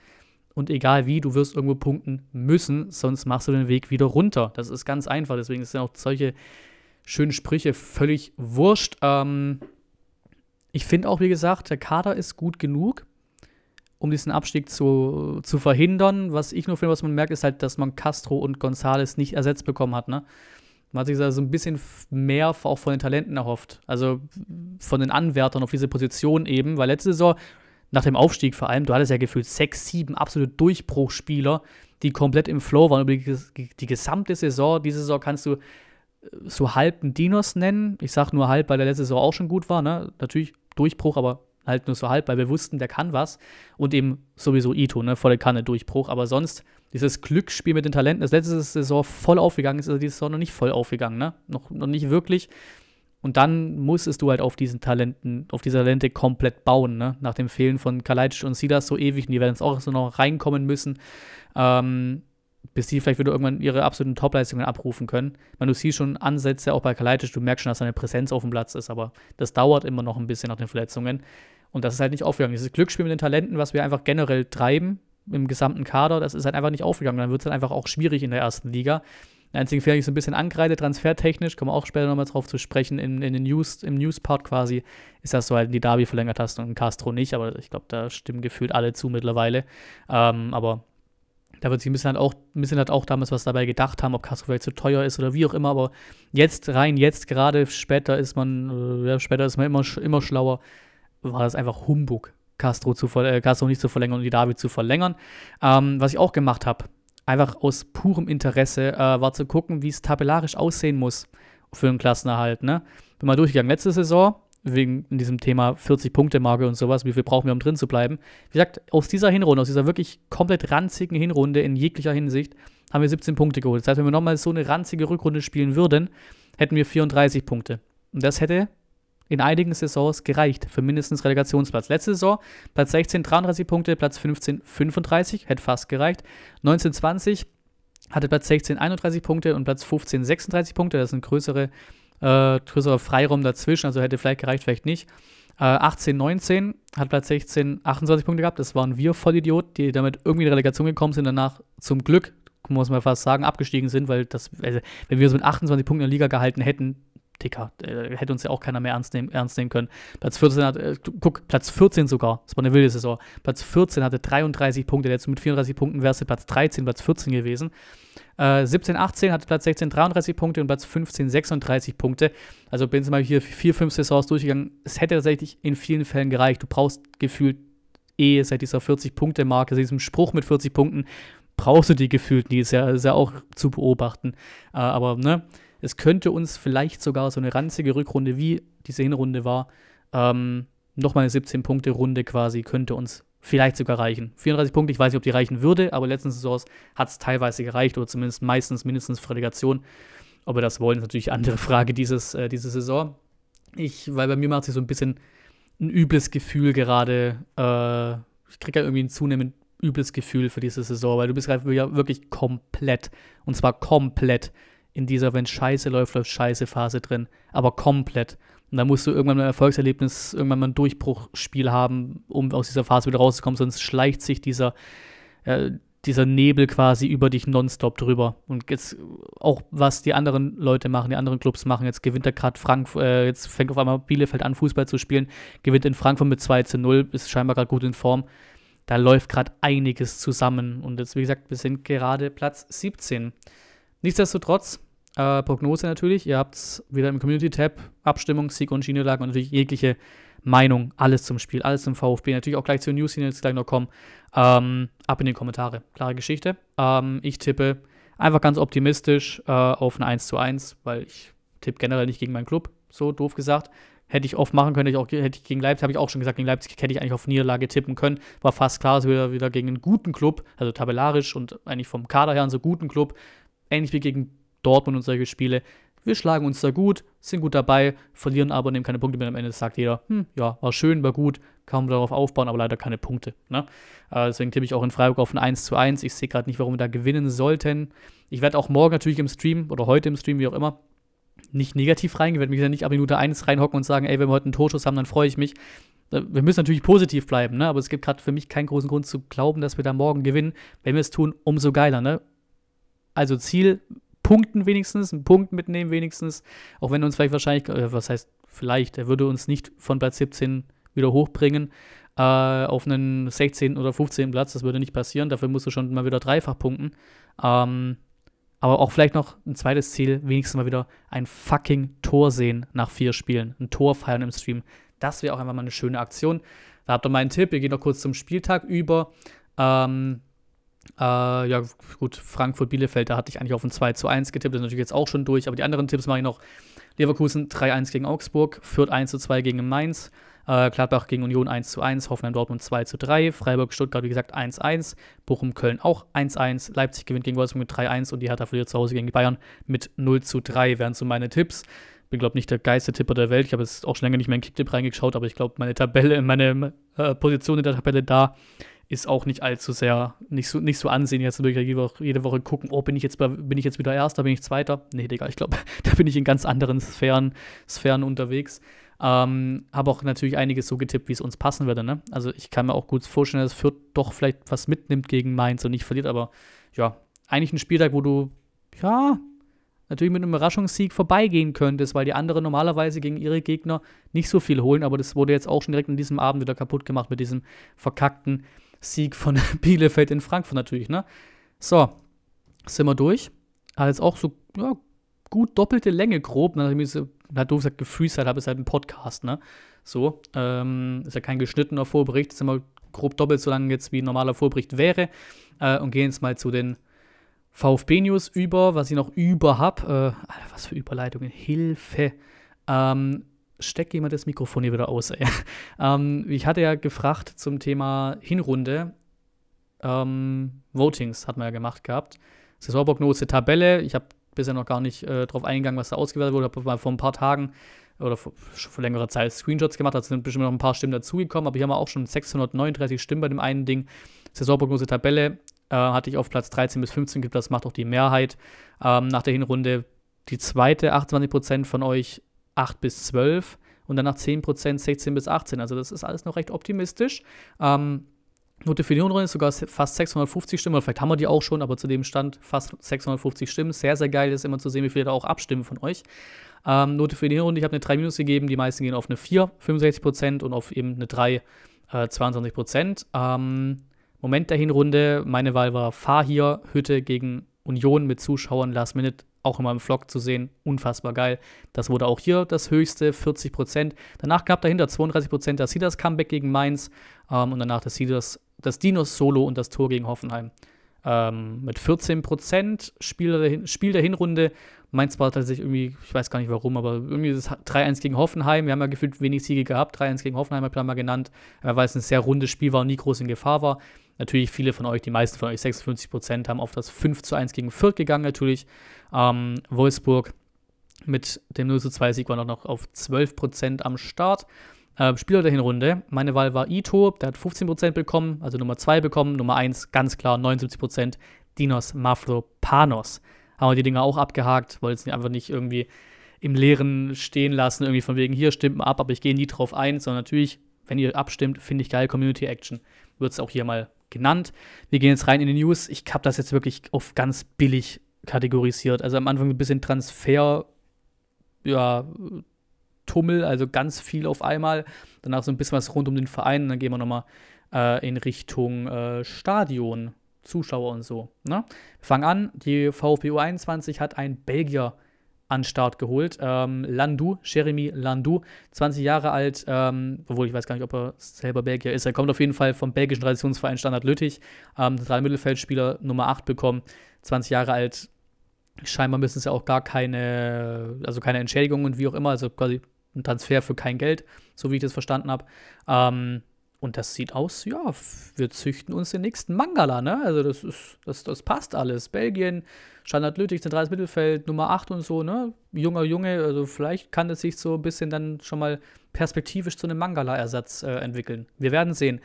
Und egal wie, du wirst irgendwo punkten müssen, sonst machst du den Weg wieder runter. Das ist ganz einfach. Deswegen sind auch solche schönen Sprüche völlig wurscht. Ähm, ich finde auch, wie gesagt, der Kader ist gut genug, um diesen Abstieg zu, zu verhindern. Was ich nur finde, was man merkt, ist halt, dass man Castro und Gonzales nicht ersetzt bekommen hat. Ne? Man hat sich da so ein bisschen mehr auch von den Talenten erhofft. Also von den Anwärtern auf diese Position eben, weil letzte Saison, nach dem Aufstieg vor allem, du hattest ja gefühlt sechs, sieben absolute Durchbruchspieler, die komplett im Flow waren über die, die gesamte Saison. Diese Saison kannst du so halb ein Dinos nennen. Ich sage nur halb, weil der letzte Saison auch schon gut war. Ne? Natürlich Durchbruch, aber halt nur so halb, weil wir wussten, der kann was. Und eben sowieso Ito, ne? volle Kanne Durchbruch. Aber sonst dieses Glücksspiel mit den Talenten, das letzte Saison voll aufgegangen ist, ist also diese Saison noch nicht voll aufgegangen. Ne? Noch, noch nicht wirklich. Und dann musstest du halt auf diesen Talenten, auf diese Talente komplett bauen, ne? Nach dem Fehlen von Kaleitsch und Sidas so ewig, und die werden jetzt auch so noch reinkommen müssen. Ähm, bis sie vielleicht wieder irgendwann ihre absoluten Topleistungen abrufen können. Man, du siehst schon Ansätze, auch bei Kaleitisch, du merkst schon, dass seine Präsenz auf dem Platz ist, aber das dauert immer noch ein bisschen nach den Verletzungen. Und das ist halt nicht aufgegangen. Dieses Glücksspiel mit den Talenten, was wir einfach generell treiben im gesamten Kader, das ist halt einfach nicht aufgegangen. Dann wird es halt einfach auch schwierig in der ersten Liga. Der einzige Fehler, den ich so ein bisschen angreide, transfertechnisch, kommen wir auch später nochmal drauf zu sprechen, in, in den News, im News-Part quasi, ist, dass du halt die Derby verlängert hast und Castro nicht, aber ich glaube, da stimmen gefühlt alle zu mittlerweile. Ähm, aber da wird sich ein bisschen halt auch, ein bisschen halt auch damals was dabei gedacht haben, ob Castro vielleicht zu teuer ist oder wie auch immer, aber jetzt rein, jetzt gerade später ist man, äh, ja, später ist man immer, immer schlauer, war das einfach Humbug, Castro, zu, äh, Castro nicht zu verlängern und die David zu verlängern. Ähm, was ich auch gemacht habe, einfach aus purem Interesse, äh, war zu gucken, wie es tabellarisch aussehen muss für einen Klassenerhalt. Ne? Bin mal durchgegangen. Letzte Saison wegen diesem Thema 40-Punkte-Marke und sowas, wie viel brauchen wir, um drin zu bleiben. Wie gesagt, aus dieser Hinrunde, aus dieser wirklich komplett ranzigen Hinrunde in jeglicher Hinsicht, haben wir 17 Punkte geholt. Das heißt, wenn wir nochmal so eine ranzige Rückrunde spielen würden, hätten wir 34 Punkte. Und das hätte in einigen Saisons gereicht für mindestens Relegationsplatz. Letzte Saison Platz 16 33 Punkte, Platz 15 35, hätte fast gereicht. 1920 hatte Platz 16 31 Punkte und Platz 15 36 Punkte, das sind größere äh, größerer Freiraum dazwischen, also hätte vielleicht gereicht, vielleicht nicht. Äh, 18, 19 hat Platz 16 28 Punkte gehabt. Das waren wir Vollidiot, die damit irgendwie in die Relegation gekommen sind, danach zum Glück, muss man fast sagen, abgestiegen sind, weil das, also, wenn wir uns mit 28 Punkten in der Liga gehalten hätten, Ticker, äh, hätte uns ja auch keiner mehr ernst nehmen, ernst nehmen können. Platz 14 hat, äh, guck, Platz 14 sogar, das war eine wilde Saison. Platz 14 hatte 33 Punkte, jetzt mit 34 Punkten wärst du Platz 13, Platz 14 gewesen. Äh, 17, 18 hatte Platz 16 33 Punkte und Platz 15 36 Punkte. Also bin ich mal hier vier, fünf Saisons durchgegangen. Es hätte tatsächlich in vielen Fällen gereicht. Du brauchst gefühlt eh seit dieser 40-Punkte-Marke, also diesem Spruch mit 40 Punkten, brauchst du die gefühlt nie. Ist ja, ist ja auch zu beobachten. Äh, aber ne, es könnte uns vielleicht sogar so eine ranzige Rückrunde, wie diese Hinrunde war, ähm, nochmal eine 17-Punkte-Runde quasi, könnte uns vielleicht sogar reichen. 34 Punkte, ich weiß nicht, ob die reichen würde, aber letzten Saisons hat es teilweise gereicht oder zumindest meistens mindestens für Relegation. Ob wir das wollen, ist natürlich eine andere Frage dieses, äh, diese Saison. Ich, weil bei mir macht sich so ein bisschen ein übles Gefühl gerade. Äh, ich kriege ja irgendwie ein zunehmend übles Gefühl für diese Saison, weil du bist ja wirklich komplett, und zwar komplett in dieser, wenn Scheiße läuft, läuft Scheiße Phase drin, aber komplett. Und da musst du irgendwann ein Erfolgserlebnis, irgendwann mal ein Durchbruchspiel haben, um aus dieser Phase wieder rauszukommen, sonst schleicht sich dieser, äh, dieser Nebel quasi über dich nonstop drüber. Und jetzt auch, was die anderen Leute machen, die anderen Clubs machen, jetzt gewinnt er gerade Frankfurt, äh, jetzt fängt auf einmal Bielefeld an, Fußball zu spielen, gewinnt in Frankfurt mit 2 zu 0, ist scheinbar gerade gut in Form. Da läuft gerade einiges zusammen. Und jetzt, wie gesagt, wir sind gerade Platz 17. Nichtsdestotrotz, äh, Prognose natürlich. Ihr habt es wieder im Community-Tab. Abstimmung, Sieg und Niederlagen und natürlich jegliche Meinung. Alles zum Spiel, alles zum VfB. Natürlich auch gleich zu News, die jetzt gleich noch kommen. Ähm, ab in die Kommentare. Klare Geschichte. Ähm, ich tippe einfach ganz optimistisch äh, auf eine 1 zu 1, weil ich tippe generell nicht gegen meinen Club. So doof gesagt. Hätte ich oft machen können, hätte ich auch hätte ich gegen Leipzig, habe ich auch schon gesagt, gegen Leipzig hätte ich eigentlich auf Niederlage tippen können. War fast klar, dass wir wieder gegen einen guten Club, also tabellarisch und eigentlich vom Kader her einen so guten Club, ähnlich wie gegen Dortmund und solche Spiele. Wir schlagen uns da gut, sind gut dabei, verlieren aber, nehmen keine Punkte mehr. Am Ende sagt jeder, hm, ja, war schön, war gut, kann man darauf aufbauen, aber leider keine Punkte. Ne? Äh, deswegen tippe ich auch in Freiburg auf ein 1 zu 1. Ich sehe gerade nicht, warum wir da gewinnen sollten. Ich werde auch morgen natürlich im Stream oder heute im Stream, wie auch immer, nicht negativ reingehen. Ich werde mich ja nicht ab Minute 1 reinhocken und sagen, ey, wenn wir heute einen Torschuss haben, dann freue ich mich. Äh, wir müssen natürlich positiv bleiben, ne? aber es gibt gerade für mich keinen großen Grund zu glauben, dass wir da morgen gewinnen. Wenn wir es tun, umso geiler. Ne? Also Ziel Punkten wenigstens, einen Punkt mitnehmen wenigstens, auch wenn er uns vielleicht wahrscheinlich, äh, was heißt vielleicht, er würde uns nicht von Platz 17 wieder hochbringen äh, auf einen 16. oder 15. Platz, das würde nicht passieren, dafür musst du schon mal wieder dreifach punkten. Ähm, aber auch vielleicht noch ein zweites Ziel, wenigstens mal wieder ein fucking Tor sehen nach vier Spielen, ein Tor feiern im Stream. Das wäre auch einfach mal eine schöne Aktion. Da habt ihr meinen Tipp, wir gehen noch kurz zum Spieltag über. Ähm, äh, ja, gut, Frankfurt-Bielefeld, da hatte ich eigentlich auf ein 2 zu 1 getippt, das ist natürlich jetzt auch schon durch, aber die anderen Tipps mache ich noch. Leverkusen 3-1 gegen Augsburg, Fürth 1 zu 2 gegen Mainz, äh, Gladbach gegen Union 1 zu 1, Hoffenheim Dortmund 2 zu 3, Freiburg Stuttgart, wie gesagt, 1 1, Bochum Köln auch 1 1, Leipzig gewinnt gegen Wolfsburg mit 3 1 und die Hertha verliert zu Hause gegen die Bayern mit 0 zu 3, wären so meine Tipps bin, glaube nicht der geilste Tipper der Welt. Ich habe jetzt auch schon länger nicht mehr in Kicktipp reingeschaut, aber ich glaube, meine Tabelle, meine äh, Position in der Tabelle da ist auch nicht allzu sehr, nicht so, nicht so ansehen. Jetzt wirklich jede Woche, jede Woche gucken, oh, bin ich jetzt, bin ich jetzt wieder Erster, bin ich Zweiter? Nee, Digga, ich glaube, da bin ich in ganz anderen Sphären, Sphären unterwegs. Ähm, habe auch natürlich einiges so getippt, wie es uns passen würde. Ne? Also ich kann mir auch gut vorstellen, dass Fürth doch vielleicht was mitnimmt gegen Mainz und nicht verliert. Aber ja, eigentlich ein Spieltag, wo du, ja, natürlich mit einem Überraschungssieg vorbeigehen könntest, weil die anderen normalerweise gegen ihre Gegner nicht so viel holen. Aber das wurde jetzt auch schon direkt an diesem Abend wieder kaputt gemacht mit diesem verkackten Sieg von Bielefeld in Frankfurt natürlich, ne? So, sind wir durch. Hat also jetzt auch so, ja, gut doppelte Länge grob. Dann habe ich mir so, na doof gesagt, gefreestylt, habe ist halt ein Podcast, ne? So, ähm, ist ja kein geschnittener Vorbericht, Sind wir grob doppelt so lang jetzt wie ein normaler Vorbericht wäre. Äh, und gehen jetzt mal zu den VfB-News über, was ich noch über habe. Äh, was für Überleitungen, Hilfe. Ähm, steckt jemand das Mikrofon hier wieder aus. ähm, ich hatte ja gefragt zum Thema Hinrunde. Ähm, Votings hat man ja gemacht gehabt. Saisonprognose, Tabelle. Ich habe bisher noch gar nicht äh, drauf eingegangen, was da ausgewertet wurde. Ich habe mal vor ein paar Tagen oder vor, vor längerer Zeit Screenshots gemacht. Da also sind bestimmt noch ein paar Stimmen dazugekommen. Aber hier haben wir auch schon 639 Stimmen bei dem einen Ding. Saisonprognose, Tabelle äh, hatte ich auf Platz 13 bis 15 gibt. Das macht auch die Mehrheit ähm, nach der Hinrunde. Die zweite, 28% von euch 8 bis 12 und danach 10% 16 bis 18. Also das ist alles noch recht optimistisch. Ähm, Note für die Runde ist sogar fast 650 Stimmen, oder vielleicht haben wir die auch schon, aber zu dem Stand fast 650 Stimmen. Sehr, sehr geil ist immer zu sehen, wie viele da auch abstimmen von euch. Ähm, Note für die Runde, ich habe eine 3 minus gegeben, die meisten gehen auf eine 4, 65% und auf eben eine 3, äh, 22%. Ähm, Moment der Hinrunde, meine Wahl war Fahr hier, Hütte gegen Union mit Zuschauern, Last Minute auch in meinem Vlog zu sehen. Unfassbar geil. Das wurde auch hier das höchste, 40%. Danach gab dahinter 32% das Sidas Comeback gegen Mainz ähm, und danach das Sidas, das Dinos Solo und das Tor gegen Hoffenheim. Ähm, mit 14% Spiel der, Spiel der Hinrunde. Mainz war tatsächlich irgendwie, ich weiß gar nicht warum, aber irgendwie das 3-1 gegen Hoffenheim. Wir haben ja gefühlt wenig Siege gehabt. 3-1 gegen Hoffenheim habe ich da mal genannt, weil es ein sehr rundes Spiel war und nie groß in Gefahr war. Natürlich viele von euch, die meisten von euch, 56 haben auf das 5 zu 1 gegen Fürth gegangen natürlich. Ähm, Wolfsburg mit dem 0 zu 2 Sieg war noch auf 12 am Start. Äh, Spieler der Hinrunde. Meine Wahl war Ito, der hat 15% bekommen, also Nummer 2 bekommen. Nummer 1 ganz klar 79%, Dinos Mafropanos. Haben wir die Dinger auch abgehakt, wollten sie einfach nicht irgendwie im Leeren stehen lassen, irgendwie von wegen, hier stimmt mal ab, aber ich gehe nie drauf ein, sondern natürlich, wenn ihr abstimmt, finde ich geil, Community Action, wird es auch hier mal genannt. Wir gehen jetzt rein in die News. Ich habe das jetzt wirklich auf ganz billig kategorisiert. Also am Anfang ein bisschen Transfer, ja, Tummel, also ganz viel auf einmal. Danach so ein bisschen was rund um den Verein. Dann gehen wir nochmal äh, in Richtung äh, Stadion, Zuschauer und so. Ne? Wir fangen an. Die VfB U21 hat einen Belgier an Start geholt. Ähm, Landu, Jeremy Landu, 20 Jahre alt, ähm, obwohl ich weiß gar nicht, ob er selber Belgier ist. Er kommt auf jeden Fall vom belgischen Traditionsverein Standard Lüttich. Ähm, drei Mittelfeldspieler Nummer 8 bekommen, 20 Jahre alt. Scheinbar müssen es ja auch gar keine, also keine Entschädigung und wie auch immer, also quasi ein Transfer für kein Geld, so wie ich das verstanden habe. Ähm, und das sieht aus, ja, wir züchten uns den nächsten Mangala, ne? Also das ist, das, das passt alles. Belgien, Standard Lüttich, zentrales Mittelfeld, Nummer 8 und so, ne? Junger Junge, also vielleicht kann das sich so ein bisschen dann schon mal perspektivisch zu einem Mangala-Ersatz äh, entwickeln. Wir werden sehen.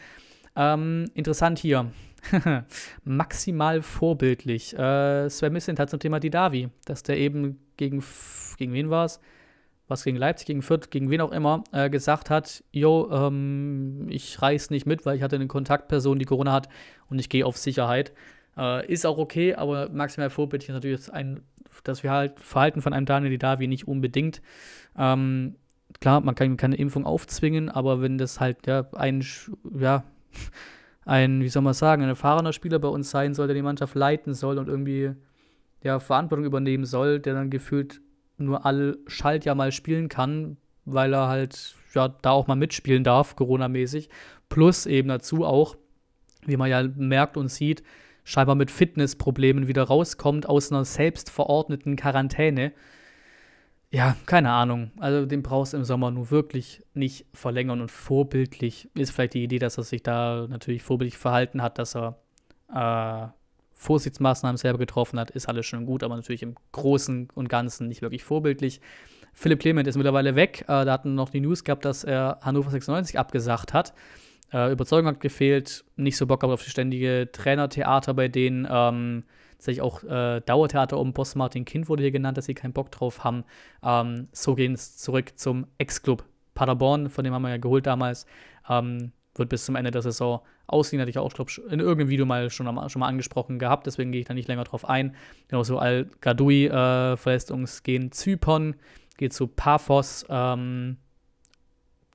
Ähm, interessant hier. Maximal vorbildlich. Äh, Sven Missint hat zum Thema Didavi, dass der eben gegen, gegen wen war es? was gegen Leipzig, gegen Fürth, gegen wen auch immer, äh, gesagt hat, yo, ähm, ich reise nicht mit, weil ich hatte eine Kontaktperson, die Corona hat und ich gehe auf Sicherheit. Äh, ist auch okay, aber maximal vorbildlich ist natürlich ein, das Verhalten von einem Daniel Didavi nicht unbedingt. Ähm, klar, man kann keine Impfung aufzwingen, aber wenn das halt ja, ein, ja, ein, wie soll man sagen, ein erfahrener Spieler bei uns sein soll, der die Mannschaft leiten soll und irgendwie ja, Verantwortung übernehmen soll, der dann gefühlt nur alle ja mal spielen kann, weil er halt ja da auch mal mitspielen darf, Corona-mäßig. Plus eben dazu auch, wie man ja merkt und sieht, scheinbar mit Fitnessproblemen wieder rauskommt aus einer selbstverordneten Quarantäne. Ja, keine Ahnung. Also den brauchst du im Sommer nur wirklich nicht verlängern und vorbildlich ist vielleicht die Idee, dass er sich da natürlich vorbildlich verhalten hat, dass er äh, Vorsichtsmaßnahmen selber getroffen hat, ist alles schon gut, aber natürlich im Großen und Ganzen nicht wirklich vorbildlich. Philipp Clement ist mittlerweile weg. Äh, da hatten noch die News gehabt, dass er Hannover 96 abgesagt hat. Äh, Überzeugung hat gefehlt, nicht so Bock auf die ständige Trainertheater bei denen. Ähm, tatsächlich auch äh, Dauertheater um Boss Martin Kind wurde hier genannt, dass sie keinen Bock drauf haben. Ähm, so gehen es zurück zum Ex-Club Paderborn, von dem haben wir ja geholt damals. Ähm, wird bis zum Ende der Saison Aussehen hatte ich auch, glaube ich, in irgendeinem Video mal schon, schon mal angesprochen gehabt, deswegen gehe ich da nicht länger drauf ein. Genau, so Al-Gadoui, äh, Verletzungsgehen Zypern, geht zu Paphos, ähm,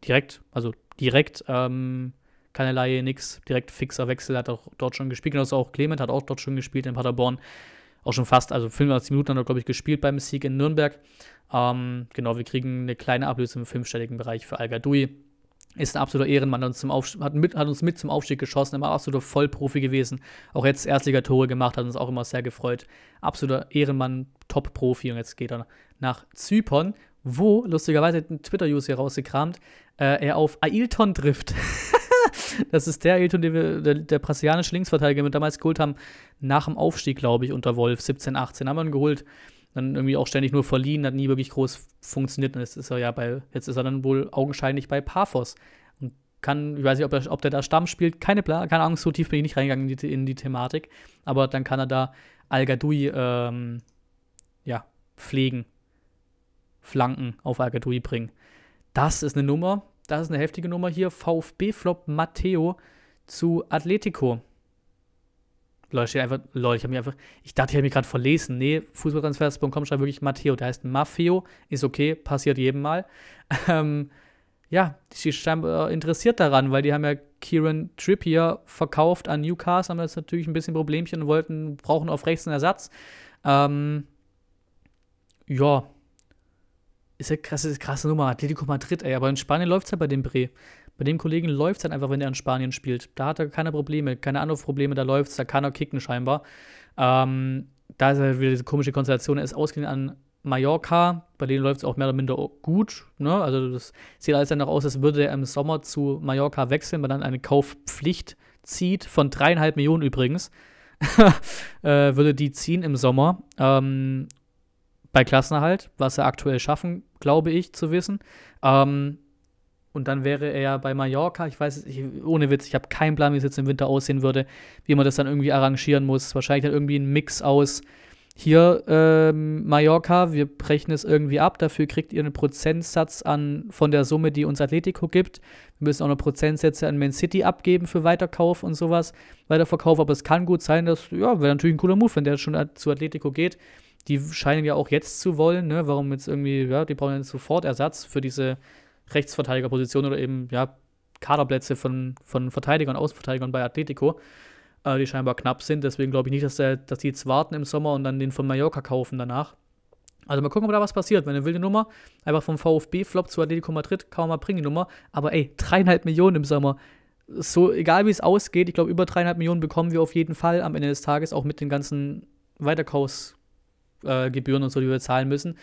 direkt, also direkt, ähm, keinerlei nix, direkt fixer Wechsel, hat auch dort schon gespielt, genauso auch Clement hat auch dort schon gespielt in Paderborn, auch schon fast, also 25 Minuten hat er, glaube ich, gespielt beim Sieg in Nürnberg. Ähm, genau, wir kriegen eine kleine Ablösung im fünfstelligen Bereich für Al-Gadoui ist ein absoluter Ehrenmann, hat uns, zum hat, mit, hat uns mit zum Aufstieg geschossen, immer absoluter Vollprofi gewesen. Auch jetzt Erstligatore gemacht, hat uns auch immer sehr gefreut. Absoluter Ehrenmann, Top-Profi. Und jetzt geht er nach Zypern, wo, lustigerweise, ein Twitter-User hier rausgekramt, äh, er auf Ailton trifft. das ist der Ailton, den wir, der, der brasilianische Linksverteidiger, den wir damals geholt haben, nach dem Aufstieg, glaube ich, unter Wolf, 17, 18, haben wir ihn geholt dann irgendwie auch ständig nur verliehen, hat nie wirklich groß funktioniert. Und jetzt ist er ja bei, jetzt ist er dann wohl augenscheinlich bei Paphos. Und kann, ich weiß nicht, ob, er, ob der da Stamm spielt, keine, keine Angst, so tief bin ich nicht reingegangen in die, in die Thematik. Aber dann kann er da Al-Gadoui, ähm, ja, pflegen. Flanken auf Al-Gadoui bringen. Das ist eine Nummer, das ist eine heftige Nummer hier. VfB-Flop Matteo zu Atletico. Leute steht einfach, lol, ich habe mir einfach, ich dachte, ich habe mich gerade verlesen. Nee, Fußballtransfers.com schreibt wirklich Matteo, der heißt Maffeo, ist okay, passiert jedem Mal. Ähm, ja, die sind scheinbar äh, interessiert daran, weil die haben ja Kieran Trippier verkauft an Newcastle, haben jetzt natürlich ein bisschen Problemchen und wollten, brauchen auf rechts einen Ersatz. Ähm, ja, ist ja krasse, krasse Nummer, Atletico Madrid, ey, aber in Spanien läuft es ja bei dem Bre. Bei dem Kollegen läuft es dann halt einfach, wenn er in Spanien spielt. Da hat er keine Probleme, keine Anrufprobleme, da läuft es, da kann er kicken scheinbar. Ähm, da ist halt wieder diese komische Konstellation. Er ist ausgeliehen an Mallorca, bei denen läuft es auch mehr oder minder gut. Ne? Also das sieht alles dann danach aus, als würde er im Sommer zu Mallorca wechseln, weil dann eine Kaufpflicht zieht, von dreieinhalb Millionen übrigens. äh, würde die ziehen im Sommer. Ähm, bei Klassenerhalt, was er aktuell schaffen, glaube ich, zu wissen. Ähm, und dann wäre er ja bei Mallorca. Ich weiß, ich, ohne Witz, ich habe keinen Plan, wie es jetzt im Winter aussehen würde, wie man das dann irgendwie arrangieren muss. Wahrscheinlich dann irgendwie ein Mix aus hier ähm, Mallorca, wir brechen es irgendwie ab, dafür kriegt ihr einen Prozentsatz an von der Summe, die uns Atletico gibt. Wir müssen auch noch Prozentsätze an Man City abgeben für Weiterkauf und sowas, Weiterverkauf, aber es kann gut sein, dass, ja, wäre natürlich ein cooler Move, wenn der schon zu Atletico geht. Die scheinen ja auch jetzt zu wollen, ne? Warum jetzt irgendwie, ja, die brauchen ja sofort Ersatz für diese Rechtsverteidigerposition oder eben ja, Kaderplätze von, von Verteidigern, Außenverteidigern bei Atletico, äh, die scheinbar knapp sind. Deswegen glaube ich nicht, dass, der, dass die jetzt warten im Sommer und dann den von Mallorca kaufen danach. Also mal gucken, ob da was passiert. Wenn eine wilde Nummer, einfach vom VfB-Flop zu Atletico Madrid, kann man mal bringen, die Nummer. Aber ey, dreieinhalb Millionen im Sommer. So, egal wie es ausgeht, ich glaube, über dreieinhalb Millionen bekommen wir auf jeden Fall am Ende des Tages, auch mit den ganzen Weiterkaufsgebühren äh, und so, die wir zahlen müssen.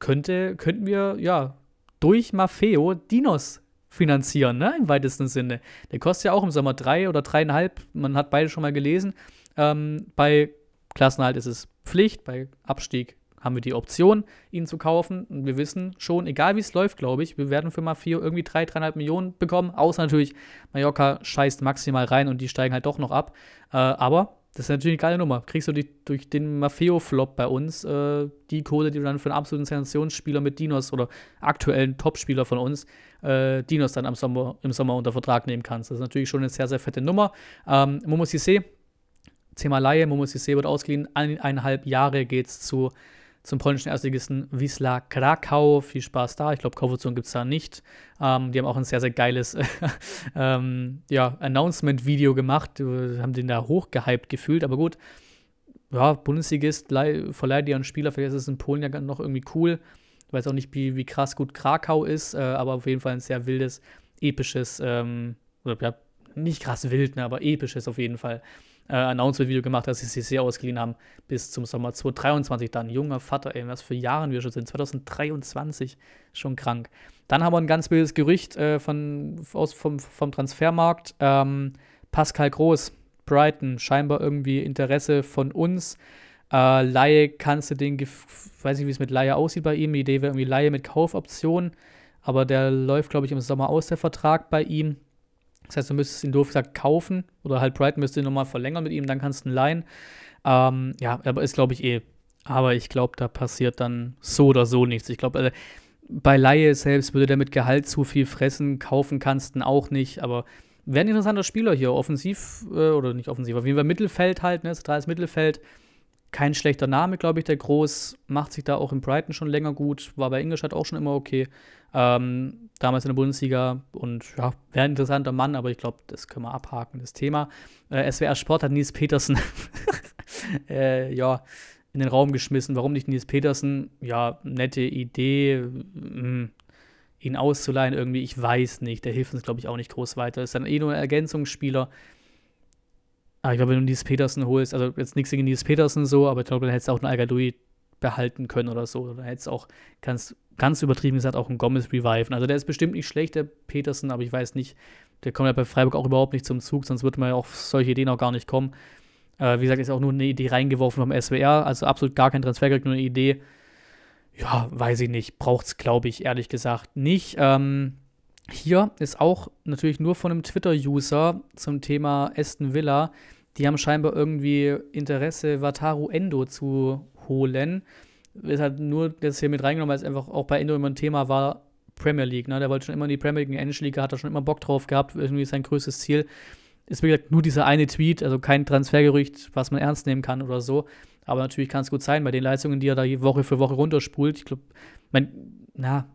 Könnte, könnten wir, ja, durch Maffeo Dinos finanzieren, ne? im weitesten Sinne. Der kostet ja auch im Sommer drei oder dreieinhalb, man hat beide schon mal gelesen. Ähm, bei Klassenhalt ist es Pflicht, bei Abstieg haben wir die Option, ihn zu kaufen. Und wir wissen schon, egal wie es läuft, glaube ich, wir werden für Mafio irgendwie 3, drei, 3,5 Millionen bekommen. Außer natürlich, Mallorca scheißt maximal rein und die steigen halt doch noch ab. Äh, aber das ist natürlich eine geile Nummer. Kriegst du die, durch den Maffeo-Flop bei uns äh, die Kohle, die du dann für einen absoluten Sensationsspieler mit Dinos oder aktuellen Topspieler von uns, äh, Dinos dann Sommer, im Sommer unter Vertrag nehmen kannst. Das ist natürlich schon eine sehr, sehr fette Nummer. Ähm, Momo Sissé, zehnmal Laie, Momo Sissé wird ausgeliehen. eineinhalb Jahre geht es zu zum polnischen Erstligisten Wisla Krakau. Viel Spaß da. Ich glaube, Kaufutzung gibt es da nicht. Ähm, die haben auch ein sehr, sehr geiles ähm, ja, Announcement-Video gemacht. Äh, haben den da hochgehypt gefühlt, aber gut. Ja, Bundesligist, verleiht dir einen Spieler. Vielleicht ist es in Polen ja noch irgendwie cool. Ich weiß auch nicht, wie, wie krass gut Krakau ist, äh, aber auf jeden Fall ein sehr wildes, episches, ähm, oder, ja, nicht krass wild, ne, aber episches auf jeden Fall äh, Announcement-Video gemacht, dass sie sich sehr ausgeliehen haben bis zum Sommer 2023. Dann junger Vater, ey, was für Jahren wir schon sind. 2023 schon krank. Dann haben wir ein ganz wildes Gerücht äh, von, aus, vom, vom Transfermarkt. Ähm, Pascal Groß, Brighton, scheinbar irgendwie Interesse von uns. Äh, Laie kannst du den, weiß nicht, wie es mit Laie aussieht bei ihm. Die Idee wäre irgendwie Laie mit Kaufoption. Aber der läuft, glaube ich, im Sommer aus, der Vertrag bei ihm. Das heißt, also du müsstest ihn doof gesagt kaufen oder halt Brighton müsste ihn nochmal verlängern mit ihm, dann kannst du ihn leihen. Ähm, ja, aber ist, glaube ich, eh. Aber ich glaube, da passiert dann so oder so nichts. Ich glaube, also, bei Laie selbst würde der mit Gehalt zu viel fressen, kaufen kannst du ihn auch nicht, aber wäre ein interessanter Spieler hier, offensiv äh, oder nicht offensiv, auf jeden Fall Mittelfeld halt, ne, zentrales Mittelfeld kein schlechter Name, glaube ich, der Groß. Macht sich da auch in Brighton schon länger gut. War bei Ingolstadt auch schon immer okay. Ähm, damals in der Bundesliga und ja, wäre ein interessanter Mann, aber ich glaube, das können wir abhaken, das Thema. Äh, SWR Sport hat Nils Petersen äh, ja, in den Raum geschmissen. Warum nicht Nils Petersen? Ja, nette Idee, mh, hm, ihn auszuleihen irgendwie. Ich weiß nicht. Der hilft uns, glaube ich, auch nicht groß weiter. Ist dann eh nur ein Ergänzungsspieler. Aber ah, ich glaube, wenn du Nils Petersen holst, also jetzt nichts gegen Nils Petersen so, aber ich glaube, dann hättest du auch einen Algadoui behalten können oder so. Dann hättest du auch ganz, ganz übertrieben gesagt auch einen Gomez reviven. Also der ist bestimmt nicht schlecht, der Petersen, aber ich weiß nicht, der kommt ja bei Freiburg auch überhaupt nicht zum Zug, sonst würde man ja auf solche Ideen auch gar nicht kommen. Äh, wie gesagt, ist auch nur eine Idee reingeworfen vom SWR, also absolut gar kein Transfergeld, nur eine Idee. Ja, weiß ich nicht. Braucht es, glaube ich, ehrlich gesagt nicht. Ähm, hier ist auch natürlich nur von einem Twitter-User zum Thema Aston Villa. Die haben scheinbar irgendwie Interesse, Wataru Endo zu holen. Ist halt nur das hier mit reingenommen, weil es einfach auch bei Endo immer ein Thema war, Premier League. Ne? Der wollte schon immer in die Premier League, in die English League, hat er schon immer Bock drauf gehabt, irgendwie sein größtes Ziel. Ist wie gesagt nur dieser eine Tweet, also kein Transfergerücht, was man ernst nehmen kann oder so. Aber natürlich kann es gut sein, bei den Leistungen, die er da Woche für Woche runterspult. Ich glaube, na,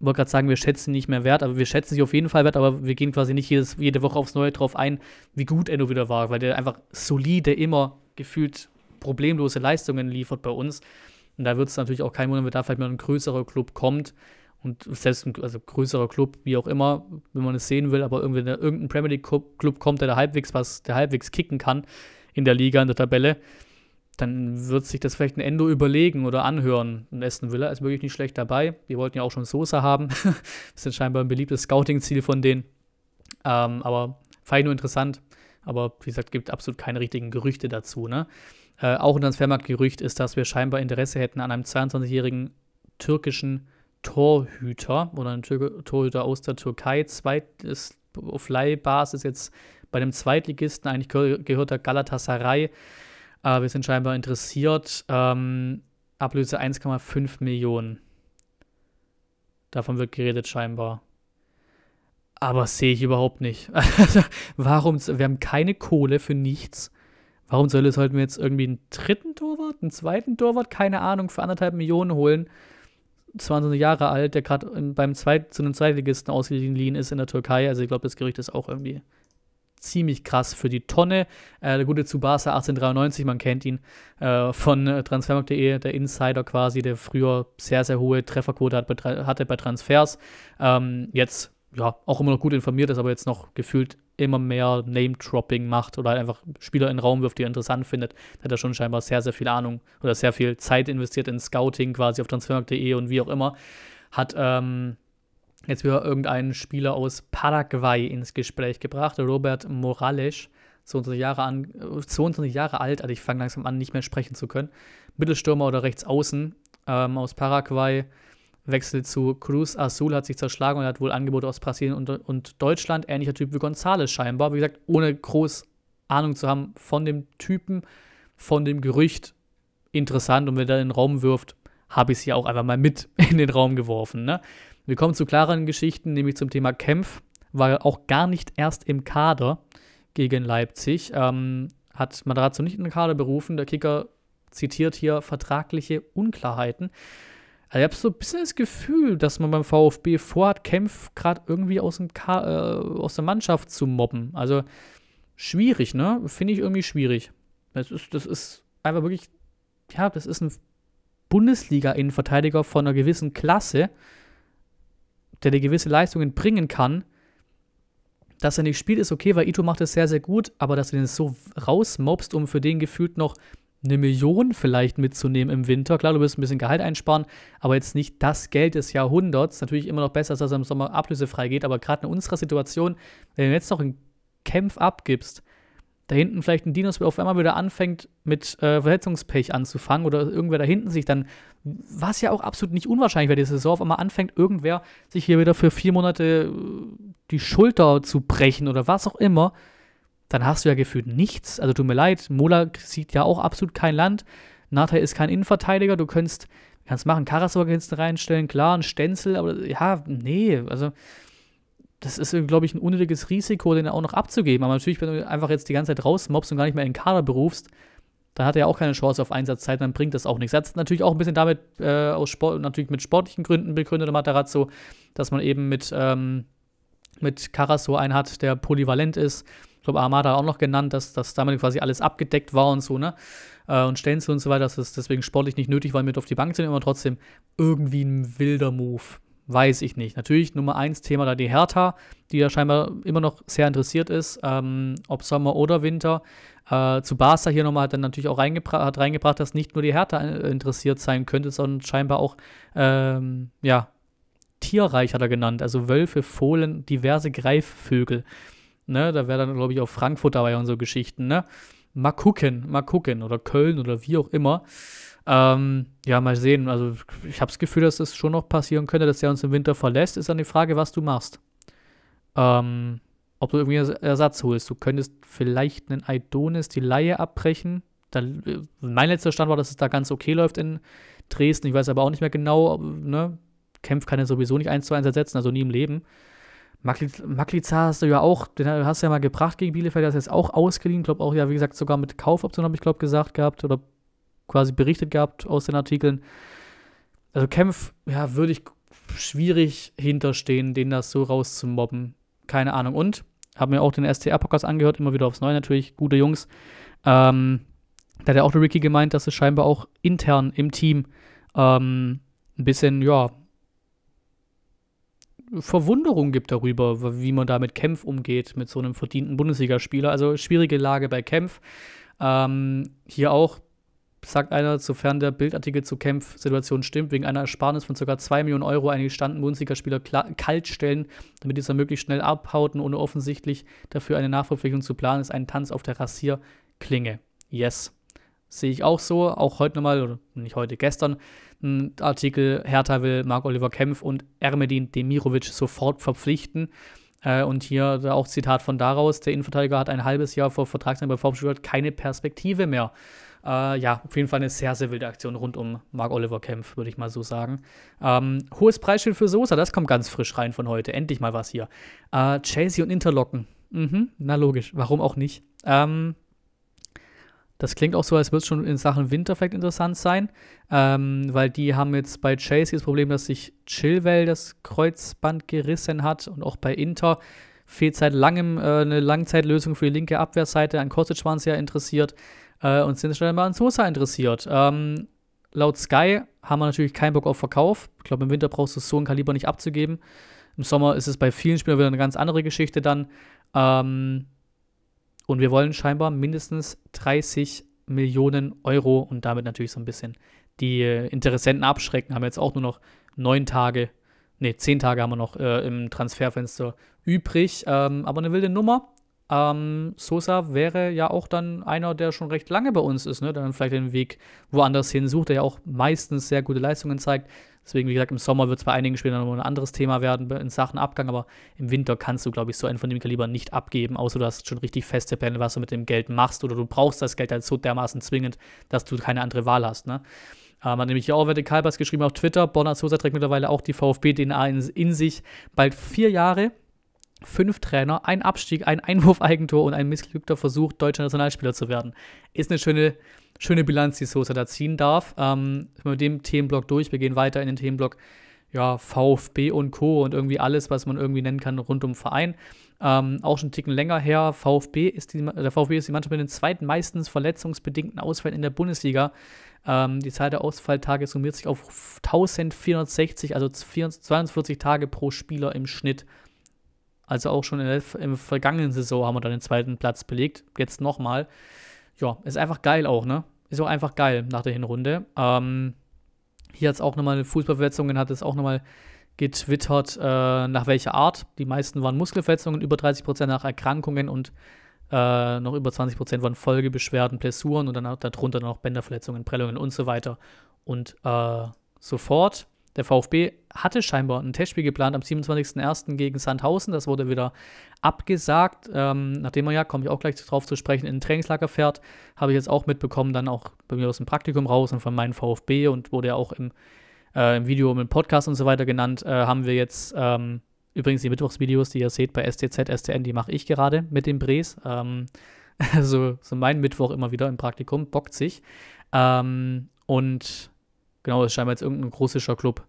wollte gerade sagen, wir schätzen nicht mehr wert, aber wir schätzen sie auf jeden Fall wert, aber wir gehen quasi nicht jedes, jede Woche aufs Neue drauf ein, wie gut Endo wieder war, weil der einfach solide, immer gefühlt problemlose Leistungen liefert bei uns. Und da wird es natürlich auch kein Wunder, wenn da vielleicht mal ein größerer Club kommt und selbst ein also größerer Club, wie auch immer, wenn man es sehen will, aber irgendwie irgendein Premier League Club kommt, der da halbwegs was, der halbwegs kicken kann in der Liga, in der Tabelle, dann wird sich das vielleicht ein Endo überlegen oder anhören. Und Aston Villa ist wirklich nicht schlecht dabei. Wir wollten ja auch schon Sosa haben. das ist scheinbar ein beliebtes Scouting-Ziel von denen. Ähm, aber fein nur interessant. Aber wie gesagt, gibt absolut keine richtigen Gerüchte dazu. Ne? Äh, auch ein Transfermarktgerücht ist, dass wir scheinbar Interesse hätten an einem 22-jährigen türkischen Torhüter oder einem Tür Torhüter aus der Türkei. Zweit ist auf Leihbasis jetzt bei einem Zweitligisten, eigentlich gehört der Galatasaray. Aber äh, wir sind scheinbar interessiert. Ähm, Ablöse 1,5 Millionen. Davon wird geredet scheinbar. Aber sehe ich überhaupt nicht. Warum? Wir haben keine Kohle für nichts. Warum soll, sollten wir jetzt irgendwie einen dritten Torwart, einen zweiten Torwart, keine Ahnung, für anderthalb Millionen holen? 22 Jahre alt, der gerade beim Zweit, zu einem Zweitligisten ausgeliehen ist in der Türkei. Also ich glaube, das Gerücht ist auch irgendwie ziemlich krass für die Tonne. Äh, der gute Zubasa 1893, man kennt ihn äh, von äh, transfermarkt.de, der Insider quasi, der früher sehr, sehr hohe Trefferquote hat hatte bei Transfers. Ähm, jetzt ja, auch immer noch gut informiert ist, aber jetzt noch gefühlt immer mehr Name-Dropping macht oder halt einfach Spieler in den Raum wirft, die er interessant findet, da hat er schon scheinbar sehr, sehr viel Ahnung oder sehr viel Zeit investiert in Scouting quasi auf transfermarkt.de und wie auch immer. Hat ähm, jetzt wieder irgendeinen Spieler aus Paraguay ins Gespräch gebracht, Robert Morales, 22 Jahre, an, 22 Jahre alt, also ich fange langsam an, nicht mehr sprechen zu können. Mittelstürmer oder Rechtsaußen ähm, aus Paraguay, wechselt zu Cruz Azul, hat sich zerschlagen und hat wohl Angebote aus Brasilien und, und Deutschland, ähnlicher Typ wie Gonzales scheinbar, wie gesagt, ohne groß Ahnung zu haben von dem Typen, von dem Gerücht, interessant und wenn er in den Raum wirft, habe ich sie auch einfach mal mit in den Raum geworfen. Ne? Wir kommen zu klareren Geschichten, nämlich zum Thema Kempf, war auch gar nicht erst im Kader gegen Leipzig. Ähm, hat Matarazzo nicht in den Kader berufen. Der Kicker zitiert hier vertragliche Unklarheiten. Also ich habe so ein bisschen das Gefühl, dass man beim VfB vorhat, Kempf gerade irgendwie aus, dem äh, aus der Mannschaft zu mobben. Also schwierig, ne? Finde ich irgendwie schwierig. Das ist, das ist einfach wirklich, ja, das ist ein Bundesliga-Innenverteidiger von einer gewissen Klasse der dir gewisse Leistungen bringen kann. Dass er nicht spielt, ist okay, weil Ito macht es sehr, sehr gut, aber dass du den so rausmobst, um für den gefühlt noch eine Million vielleicht mitzunehmen im Winter. Klar, du wirst ein bisschen Gehalt einsparen, aber jetzt nicht das Geld des Jahrhunderts. Natürlich immer noch besser, dass er im Sommer ablösefrei geht, aber gerade in unserer Situation, wenn du jetzt noch einen Kampf abgibst, da hinten vielleicht ein Dinos auf einmal wieder anfängt, mit äh, Verletzungspech anzufangen oder irgendwer da hinten sich dann, was ja auch absolut nicht unwahrscheinlich wäre, die Saison auf einmal anfängt, irgendwer sich hier wieder für vier Monate äh, die Schulter zu brechen oder was auch immer, dann hast du ja gefühlt nichts. Also tut mir leid, Mola sieht ja auch absolut kein Land. Nathan ist kein Innenverteidiger, du kannst, kannst machen, Karasor kannst reinstellen, klar, ein Stenzel, aber ja, nee, also das ist, glaube ich, ein unnötiges Risiko, den auch noch abzugeben. Aber natürlich, wenn du einfach jetzt die ganze Zeit rausmobst und gar nicht mehr in den Kader berufst, dann hat er ja auch keine Chance auf Einsatzzeit, dann bringt das auch nichts. Er hat natürlich auch ein bisschen damit äh, aus Sport, natürlich mit sportlichen Gründen begründet, Matarazzo, dass man eben mit, ähm, mit Carasso einen hat, der polyvalent ist. Ich glaube, Armada auch noch genannt, dass, dass damit quasi alles abgedeckt war und so, ne? Äh, und Stenzel und so weiter, dass es deswegen sportlich nicht nötig war, mit auf die Bank zu nehmen, aber trotzdem irgendwie ein wilder Move. Weiß ich nicht. Natürlich Nummer 1 Thema da die Hertha, die ja scheinbar immer noch sehr interessiert ist, ähm, ob Sommer oder Winter. Äh, zu Barca hier nochmal hat dann natürlich auch reingebra hat reingebracht, dass nicht nur die Hertha äh, interessiert sein könnte, sondern scheinbar auch, ähm, ja, tierreich hat er genannt. Also Wölfe, Fohlen, diverse Greifvögel. Ne, da wäre dann, glaube ich, auch Frankfurt dabei und so Geschichten. Ne? Mal gucken, mal gucken. Oder Köln oder wie auch immer. Ähm, ja, mal sehen. Also ich habe das Gefühl, dass es das schon noch passieren könnte, dass er uns im Winter verlässt. Ist dann die Frage, was du machst. Ähm, ob du irgendwie einen Ersatz holst. Du könntest vielleicht einen Aidonis die Laie abbrechen. Dann, äh, mein letzter Stand war, dass es da ganz okay läuft in Dresden. Ich weiß aber auch nicht mehr genau. ne? Kämpf kann er sowieso nicht eins zu eins ersetzen, also nie im Leben. Maklitza hast du ja auch, den hast du ja mal gebracht gegen Bielefeld, der ist jetzt auch ausgeliehen, glaube auch ja, wie gesagt, sogar mit Kaufoption habe ich glaube gesagt gehabt oder quasi berichtet gehabt aus den Artikeln. Also Kempf, ja, würde ich schwierig hinterstehen, den das so rauszumobben. Keine Ahnung. Und habe mir auch den STR-Podcast angehört, immer wieder aufs Neue natürlich, gute Jungs. Ähm, da hat ja auch der Ricky gemeint, dass es scheinbar auch intern im Team ähm, ein bisschen, ja, Verwunderung gibt darüber, wie man da mit Kempf umgeht, mit so einem verdienten Bundesligaspieler. Also schwierige Lage bei Kempf. Ähm, hier auch sagt einer, sofern der Bildartikel zur Kämpfsituation stimmt, wegen einer Ersparnis von ca. 2 Millionen Euro einen gestandenen Bundesligaspieler kalt stellen, damit dieser möglichst schnell abhauten, ohne offensichtlich dafür eine Nachverpflichtung zu planen, ist ein Tanz auf der Rasierklinge. Yes. Sehe ich auch so, auch heute nochmal, oder nicht heute, gestern, ein Artikel, Hertha will Marc-Oliver Kempf und Ermedin Demirovic sofort verpflichten. Äh, und hier auch Zitat von daraus, der Innenverteidiger hat ein halbes Jahr vor Vertragsende bei VfB keine Perspektive mehr. Äh, ja, auf jeden Fall eine sehr, sehr wilde Aktion rund um Mark Oliver Kempf, würde ich mal so sagen. Ähm, hohes Preisschild für Sosa, das kommt ganz frisch rein von heute. Endlich mal was hier. Äh, Chelsea und Interlocken. Mhm, na logisch, warum auch nicht? Ähm, das klingt auch so, als würde es schon in Sachen Winter vielleicht interessant sein, ähm, weil die haben jetzt bei Chelsea das Problem, dass sich Chilwell das Kreuzband gerissen hat und auch bei Inter fehlt seit langem äh, eine Langzeitlösung für die linke Abwehrseite. An Kostic waren sie ja interessiert äh, und sind schon mal an Sosa interessiert. Ähm, laut Sky haben wir natürlich keinen Bock auf Verkauf. Ich glaube, im Winter brauchst du so ein Kaliber nicht abzugeben. Im Sommer ist es bei vielen Spielern wieder eine ganz andere Geschichte dann. Ähm, und wir wollen scheinbar mindestens 30 Millionen Euro und damit natürlich so ein bisschen die äh, Interessenten abschrecken. Haben jetzt auch nur noch neun Tage, nee, zehn Tage haben wir noch äh, im Transferfenster übrig. Ähm, aber eine wilde Nummer. Ähm, Sosa wäre ja auch dann einer, der schon recht lange bei uns ist, ne? der dann vielleicht den Weg woanders hin sucht, der ja auch meistens sehr gute Leistungen zeigt. Deswegen, wie gesagt, im Sommer wird es bei einigen Spielern nochmal ein anderes Thema werden in Sachen Abgang, aber im Winter kannst du, glaube ich, so einen von dem Kaliber nicht abgeben, außer du hast schon richtig feste Pläne, was du mit dem Geld machst oder du brauchst das Geld halt so dermaßen zwingend, dass du keine andere Wahl hast. Ne? Ähm, hat nämlich hier auch Wette Kalbers geschrieben auf Twitter, Bonner Sosa trägt mittlerweile auch die VfB-DNA in, in sich. Bald vier Jahre fünf Trainer, ein Abstieg, ein Einwurf-Eigentor und ein missglückter Versuch, deutscher Nationalspieler zu werden. Ist eine schöne, schöne Bilanz, die Sosa da ziehen darf. Ähm, mit dem Themenblock durch. Wir gehen weiter in den Themenblock ja, VfB und Co. und irgendwie alles, was man irgendwie nennen kann, rund um Verein. Ähm, auch schon einen Ticken länger her. VfB ist die, also der VfB ist die Mannschaft mit den zweitmeistens verletzungsbedingten Ausfällen in der Bundesliga. Ähm, die Zahl der Ausfalltage summiert sich auf 1460, also 42 Tage pro Spieler im Schnitt. Also auch schon in der, im vergangenen Saison haben wir dann den zweiten Platz belegt. Jetzt nochmal. Ja, ist einfach geil auch, ne? Ist auch einfach geil nach der Hinrunde. Ähm, hier hat es auch nochmal Fußballverletzungen, hat es auch nochmal getwittert, äh, nach welcher Art. Die meisten waren Muskelverletzungen, über 30% nach Erkrankungen und äh, noch über 20% waren Folgebeschwerden, Blessuren und dann darunter noch Bänderverletzungen, Prellungen und so weiter und äh, so fort. Der VfB hatte scheinbar ein Testspiel geplant am 27.01. gegen Sandhausen. Das wurde wieder abgesagt. Ähm, nachdem er ja, komme ich auch gleich drauf zu sprechen, in ein Trainingslager fährt, habe ich jetzt auch mitbekommen, dann auch bei mir aus dem Praktikum raus und von meinem VfB und wurde ja auch im, äh, im Video, im Podcast und so weiter genannt, äh, haben wir jetzt ähm, übrigens die Mittwochsvideos, die ihr seht bei STZ, STN, die mache ich gerade mit dem Bres. Ähm, also so mein Mittwoch immer wieder im Praktikum, bockt sich. Ähm, und Genau, das ist scheinbar jetzt irgendein russischer Club,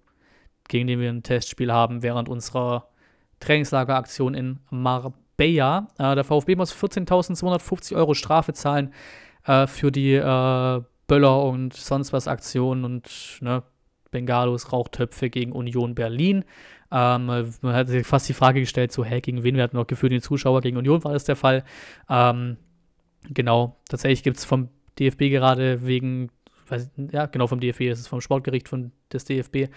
gegen den wir ein Testspiel haben während unserer Trainingslageraktion in Marbella. Äh, der VfB muss 14.250 Euro Strafe zahlen äh, für die äh, Böller und sonst was Aktionen und ne, Bengalos, Rauchtöpfe gegen Union Berlin. Ähm, man hat sich fast die Frage gestellt, so, hä, gegen wen? Wir hatten noch gefühlt den Zuschauer, gegen Union war das der Fall. Ähm, genau, tatsächlich gibt es vom DFB gerade wegen weiß, ja, genau vom DFB, das ist vom Sportgericht von des DFB,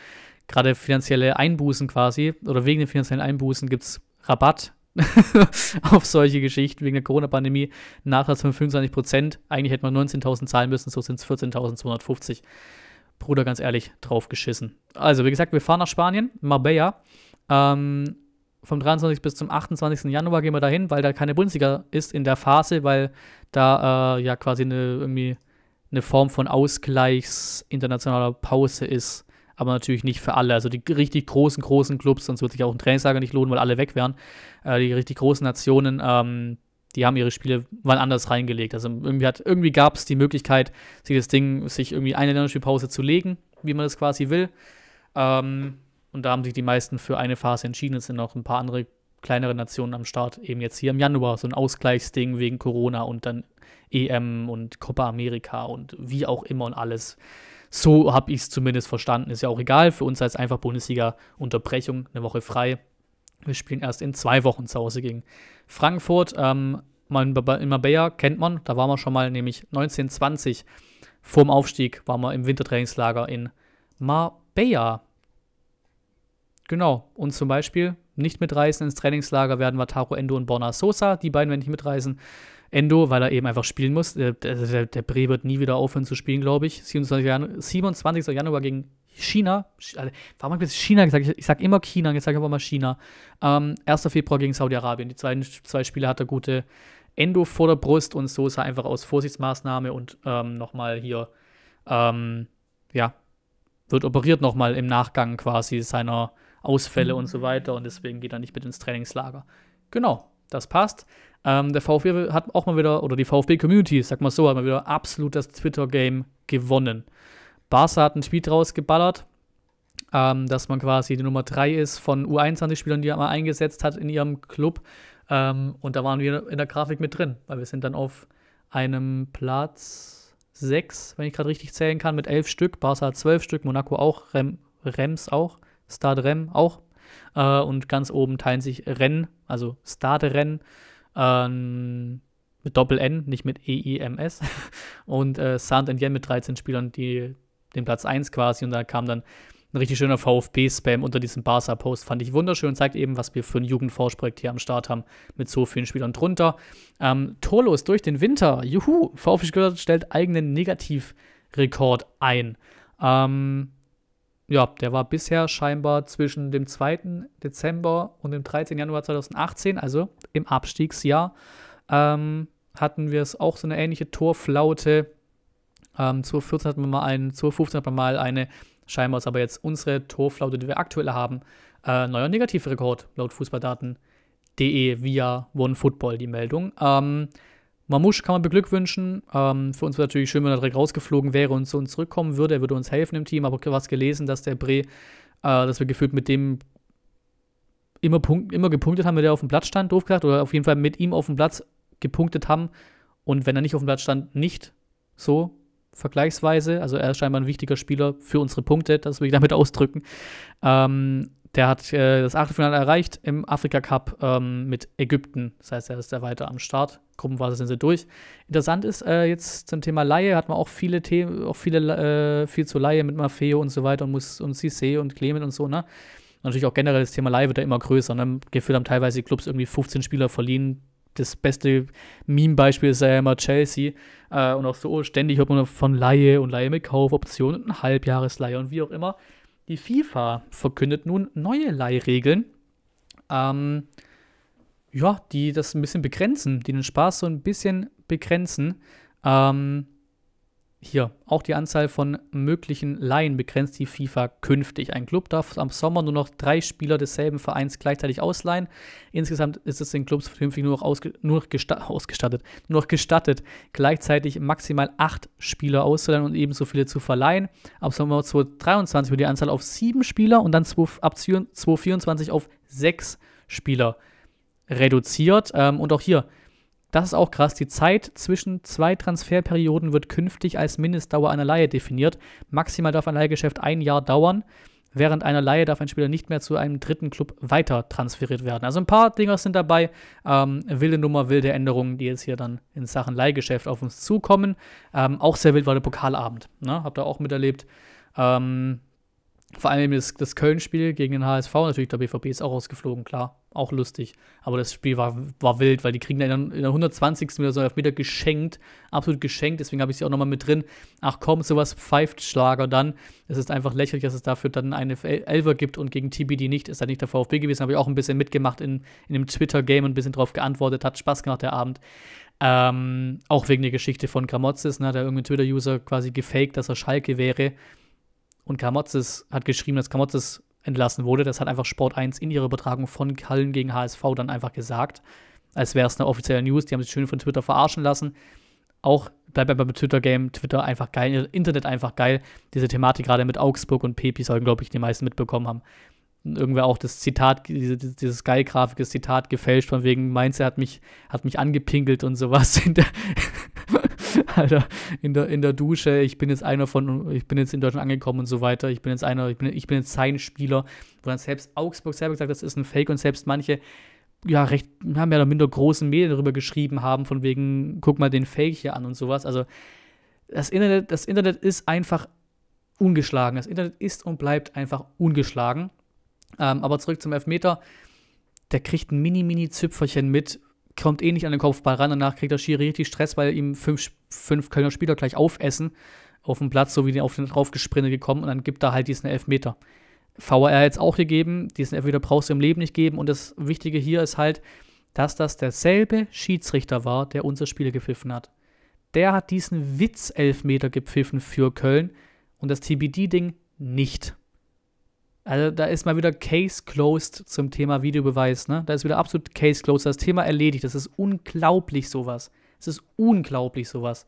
gerade finanzielle Einbußen quasi, oder wegen den finanziellen Einbußen gibt es Rabatt auf solche Geschichten wegen der Corona-Pandemie. Nachlass von 25 Prozent. Eigentlich hätte man 19.000 zahlen müssen, so sind es 14.250. Bruder, ganz ehrlich, drauf geschissen. Also, wie gesagt, wir fahren nach Spanien, Marbella. Ähm, vom 23. bis zum 28. Januar gehen wir dahin, weil da keine Bundesliga ist in der Phase, weil da äh, ja quasi eine irgendwie eine Form von Ausgleichs internationaler Pause ist, aber natürlich nicht für alle. Also die richtig großen, großen Clubs, sonst würde sich auch ein Trainingslager nicht lohnen, weil alle weg wären. Äh, die richtig großen Nationen, ähm, die haben ihre Spiele wann anders reingelegt. Also irgendwie, irgendwie gab es die Möglichkeit, sich das Ding, sich irgendwie eine Länderspielpause zu legen, wie man das quasi will. Ähm, und da haben sich die meisten für eine Phase entschieden. Es sind noch ein paar andere kleinere Nationen am Start, eben jetzt hier im Januar, so ein Ausgleichsding wegen Corona und dann EM und Copa America und wie auch immer und alles. So habe ich es zumindest verstanden. Ist ja auch egal. Für uns heißt einfach Bundesliga-Unterbrechung, eine Woche frei. Wir spielen erst in zwei Wochen zu Hause gegen Frankfurt. Ähm, in Mabea kennt man, da waren wir schon mal, nämlich 1920 vorm Aufstieg waren wir im Wintertrainingslager in Marbella. Genau, und zum Beispiel nicht mitreisen ins Trainingslager werden wir Taro Endo und Borna Sosa. Die beiden werden nicht mitreisen. Endo, weil er eben einfach spielen muss. Der, der, der Bre wird nie wieder aufhören zu spielen, glaube ich. 27. Januar, 27. Januar gegen China. Warum habe ich jetzt China gesagt? Ich, ich sage immer China, jetzt sage ich aber mal China. Ähm, 1. Februar gegen Saudi-Arabien. Die zwei, zwei Spiele hat er gute Endo vor der Brust und so ist er einfach aus Vorsichtsmaßnahme und ähm, nochmal hier, ähm, ja, wird operiert nochmal im Nachgang quasi seiner Ausfälle mhm. und so weiter und deswegen geht er nicht mit ins Trainingslager. Genau, das passt. Ähm, der VfB hat auch mal wieder, oder die VfB-Community, sag mal so, hat mal wieder absolut das Twitter-Game gewonnen. Barca hat einen Tweet rausgeballert, ähm, dass man quasi die Nummer 3 ist von U21-Spielern, die er mal eingesetzt hat in ihrem Club. Ähm, und da waren wir in der Grafik mit drin, weil wir sind dann auf einem Platz 6, wenn ich gerade richtig zählen kann, mit 11 Stück. Barca hat 12 Stück, Monaco auch, Rem, Rems auch, Stade Rem auch. Äh, und ganz oben teilen sich Rennen, also Stade Rennen. Ähm, mit Doppel-N, nicht mit E-I-M-S. Und äh, Saint Yen mit 13 Spielern, die den Platz 1 quasi. Und da kam dann ein richtig schöner VfB-Spam unter diesem Barca-Post. Fand ich wunderschön. Zeigt eben, was wir für ein Jugendforschprojekt hier am Start haben, mit so vielen Spielern drunter. Ähm, Tolo ist durch den Winter. Juhu! VfB stellt eigenen Negativrekord ein. Ähm, ja, der war bisher scheinbar zwischen dem 2. Dezember und dem 13. Januar 2018, also im Abstiegsjahr, ähm, hatten wir es auch so eine ähnliche Torflaute. Ähm, 2014 hatten wir mal einen, 2015 hatten wir mal eine. Scheinbar ist aber jetzt unsere Torflaute, die wir aktuell haben, äh, neuer Negativrekord laut Fußballdaten.de via OneFootball die Meldung. Ähm, Mamusch kann man beglückwünschen. Ähm, für uns wäre natürlich schön, wenn er direkt rausgeflogen wäre und zu uns zurückkommen würde. Er würde uns helfen im Team. Aber was gelesen, dass der Bre, äh, dass wir gefühlt mit dem immer, punkt, immer gepunktet haben, wenn der auf dem Platz stand, doof gesagt. Oder auf jeden Fall mit ihm auf dem Platz gepunktet haben. Und wenn er nicht auf dem Platz stand, nicht so vergleichsweise. Also er ist scheinbar ein wichtiger Spieler für unsere Punkte. Das will ich damit ausdrücken. Ähm, der hat äh, das Achtelfinale erreicht im Afrika Cup ähm, mit Ägypten. Das heißt, er ist da weiter am Start. Gruppenphase sind sie durch. Interessant ist, äh, jetzt zum Thema Laie hat man auch viele Themen, auch viele, äh, viel zu Laie mit Maffeo und so weiter und muss und CC und Clement und so, ne? Natürlich auch generell das Thema Laie wird ja immer größer. Ne? Gefühlt haben teilweise die Clubs irgendwie 15 Spieler verliehen, das beste Meme-Beispiel ist ja immer Chelsea. Äh, und auch so ständig hört man von Laie und Laie mit Kaufoption und ein Halbjahresleihe und wie auch immer. Die FIFA verkündet nun neue Leihregeln. Ähm, ja, die das ein bisschen begrenzen, die den Spaß so ein bisschen begrenzen. Ähm, hier auch die Anzahl von möglichen Laien begrenzt die FIFA künftig. Ein Club darf am Sommer nur noch drei Spieler desselben Vereins gleichzeitig ausleihen. Insgesamt ist es den Clubs künftig nur noch, ausge nur noch ausgestattet, nur noch gestattet, gleichzeitig maximal acht Spieler auszuleihen und ebenso viele zu verleihen. Ab Sommer 2023 wird die Anzahl auf sieben Spieler und dann ab 2024 auf sechs Spieler reduziert. Ähm, und auch hier, das ist auch krass, die Zeit zwischen zwei Transferperioden wird künftig als Mindestdauer einer Leihe definiert. Maximal darf ein Leihgeschäft ein Jahr dauern. Während einer Leihe darf ein Spieler nicht mehr zu einem dritten Club weiter transferiert werden. Also ein paar Dinger sind dabei. Ähm, wilde Nummer, wilde Änderungen, die jetzt hier dann in Sachen Leihgeschäft auf uns zukommen. Ähm, auch sehr wild war der Pokalabend. Ne? Habt ihr auch miterlebt. Ähm, vor allem das, das Köln-Spiel gegen den HSV, natürlich der BVB ist auch rausgeflogen, klar, auch lustig. Aber das Spiel war, war wild, weil die kriegen dann in der 120. wieder so einen Elfmeter geschenkt, absolut geschenkt, deswegen habe ich sie auch nochmal mit drin. Ach komm, sowas pfeift Schlager dann. Es ist einfach lächerlich, dass es dafür dann eine Elfer gibt und gegen TBD nicht, ist dann nicht der VfB gewesen, habe ich auch ein bisschen mitgemacht in, in dem Twitter-Game und ein bisschen drauf geantwortet, hat Spaß gemacht der Abend. Ähm, auch wegen der Geschichte von Gramotzes, ne, der irgendein Twitter-User quasi gefaked, dass er Schalke wäre und Kamotzes hat geschrieben, dass Kamotzes entlassen wurde. Das hat einfach Sport 1 in ihrer Übertragung von Kallen gegen HSV dann einfach gesagt. Als wäre es eine offizielle News. Die haben sich schön von Twitter verarschen lassen. Auch bleibt einfach beim Twitter-Game. Twitter einfach geil, Internet einfach geil. Diese Thematik gerade mit Augsburg und Pepi sollen, glaube ich, die meisten mitbekommen haben. irgendwer auch das Zitat, dieses geil grafiges Zitat gefälscht, von wegen Mainz hat mich, hat mich angepinkelt und sowas. Alter, in der, in der Dusche, ich bin jetzt einer von, ich bin jetzt in Deutschland angekommen und so weiter, ich bin jetzt einer, ich bin, ich bin jetzt sein Spieler, wo dann selbst Augsburg selber gesagt hat, das ist ein Fake und selbst manche, ja, recht, haben ja oder minder großen Medien darüber geschrieben haben, von wegen, guck mal den Fake hier an und sowas. Also, das Internet, das Internet ist einfach ungeschlagen. Das Internet ist und bleibt einfach ungeschlagen. Ähm, aber zurück zum Elfmeter. Der kriegt ein mini-mini-Züpferchen mit kommt eh nicht an den Kopfball ran. Danach kriegt der Schiri richtig Stress, weil ihm fünf, fünf Kölner Spieler gleich aufessen auf dem Platz, so wie die auf den draufgesprintet gekommen und dann gibt er halt diesen Elfmeter. VAR jetzt auch gegeben, diesen Elfmeter brauchst du im Leben nicht geben und das Wichtige hier ist halt, dass das derselbe Schiedsrichter war, der unser Spiel gepfiffen hat. Der hat diesen Witz-Elfmeter gepfiffen für Köln und das TBD-Ding nicht. Also da ist mal wieder Case closed zum Thema Videobeweis, ne? Da ist wieder absolut Case closed, das Thema erledigt. Das ist unglaublich sowas. Es ist unglaublich sowas.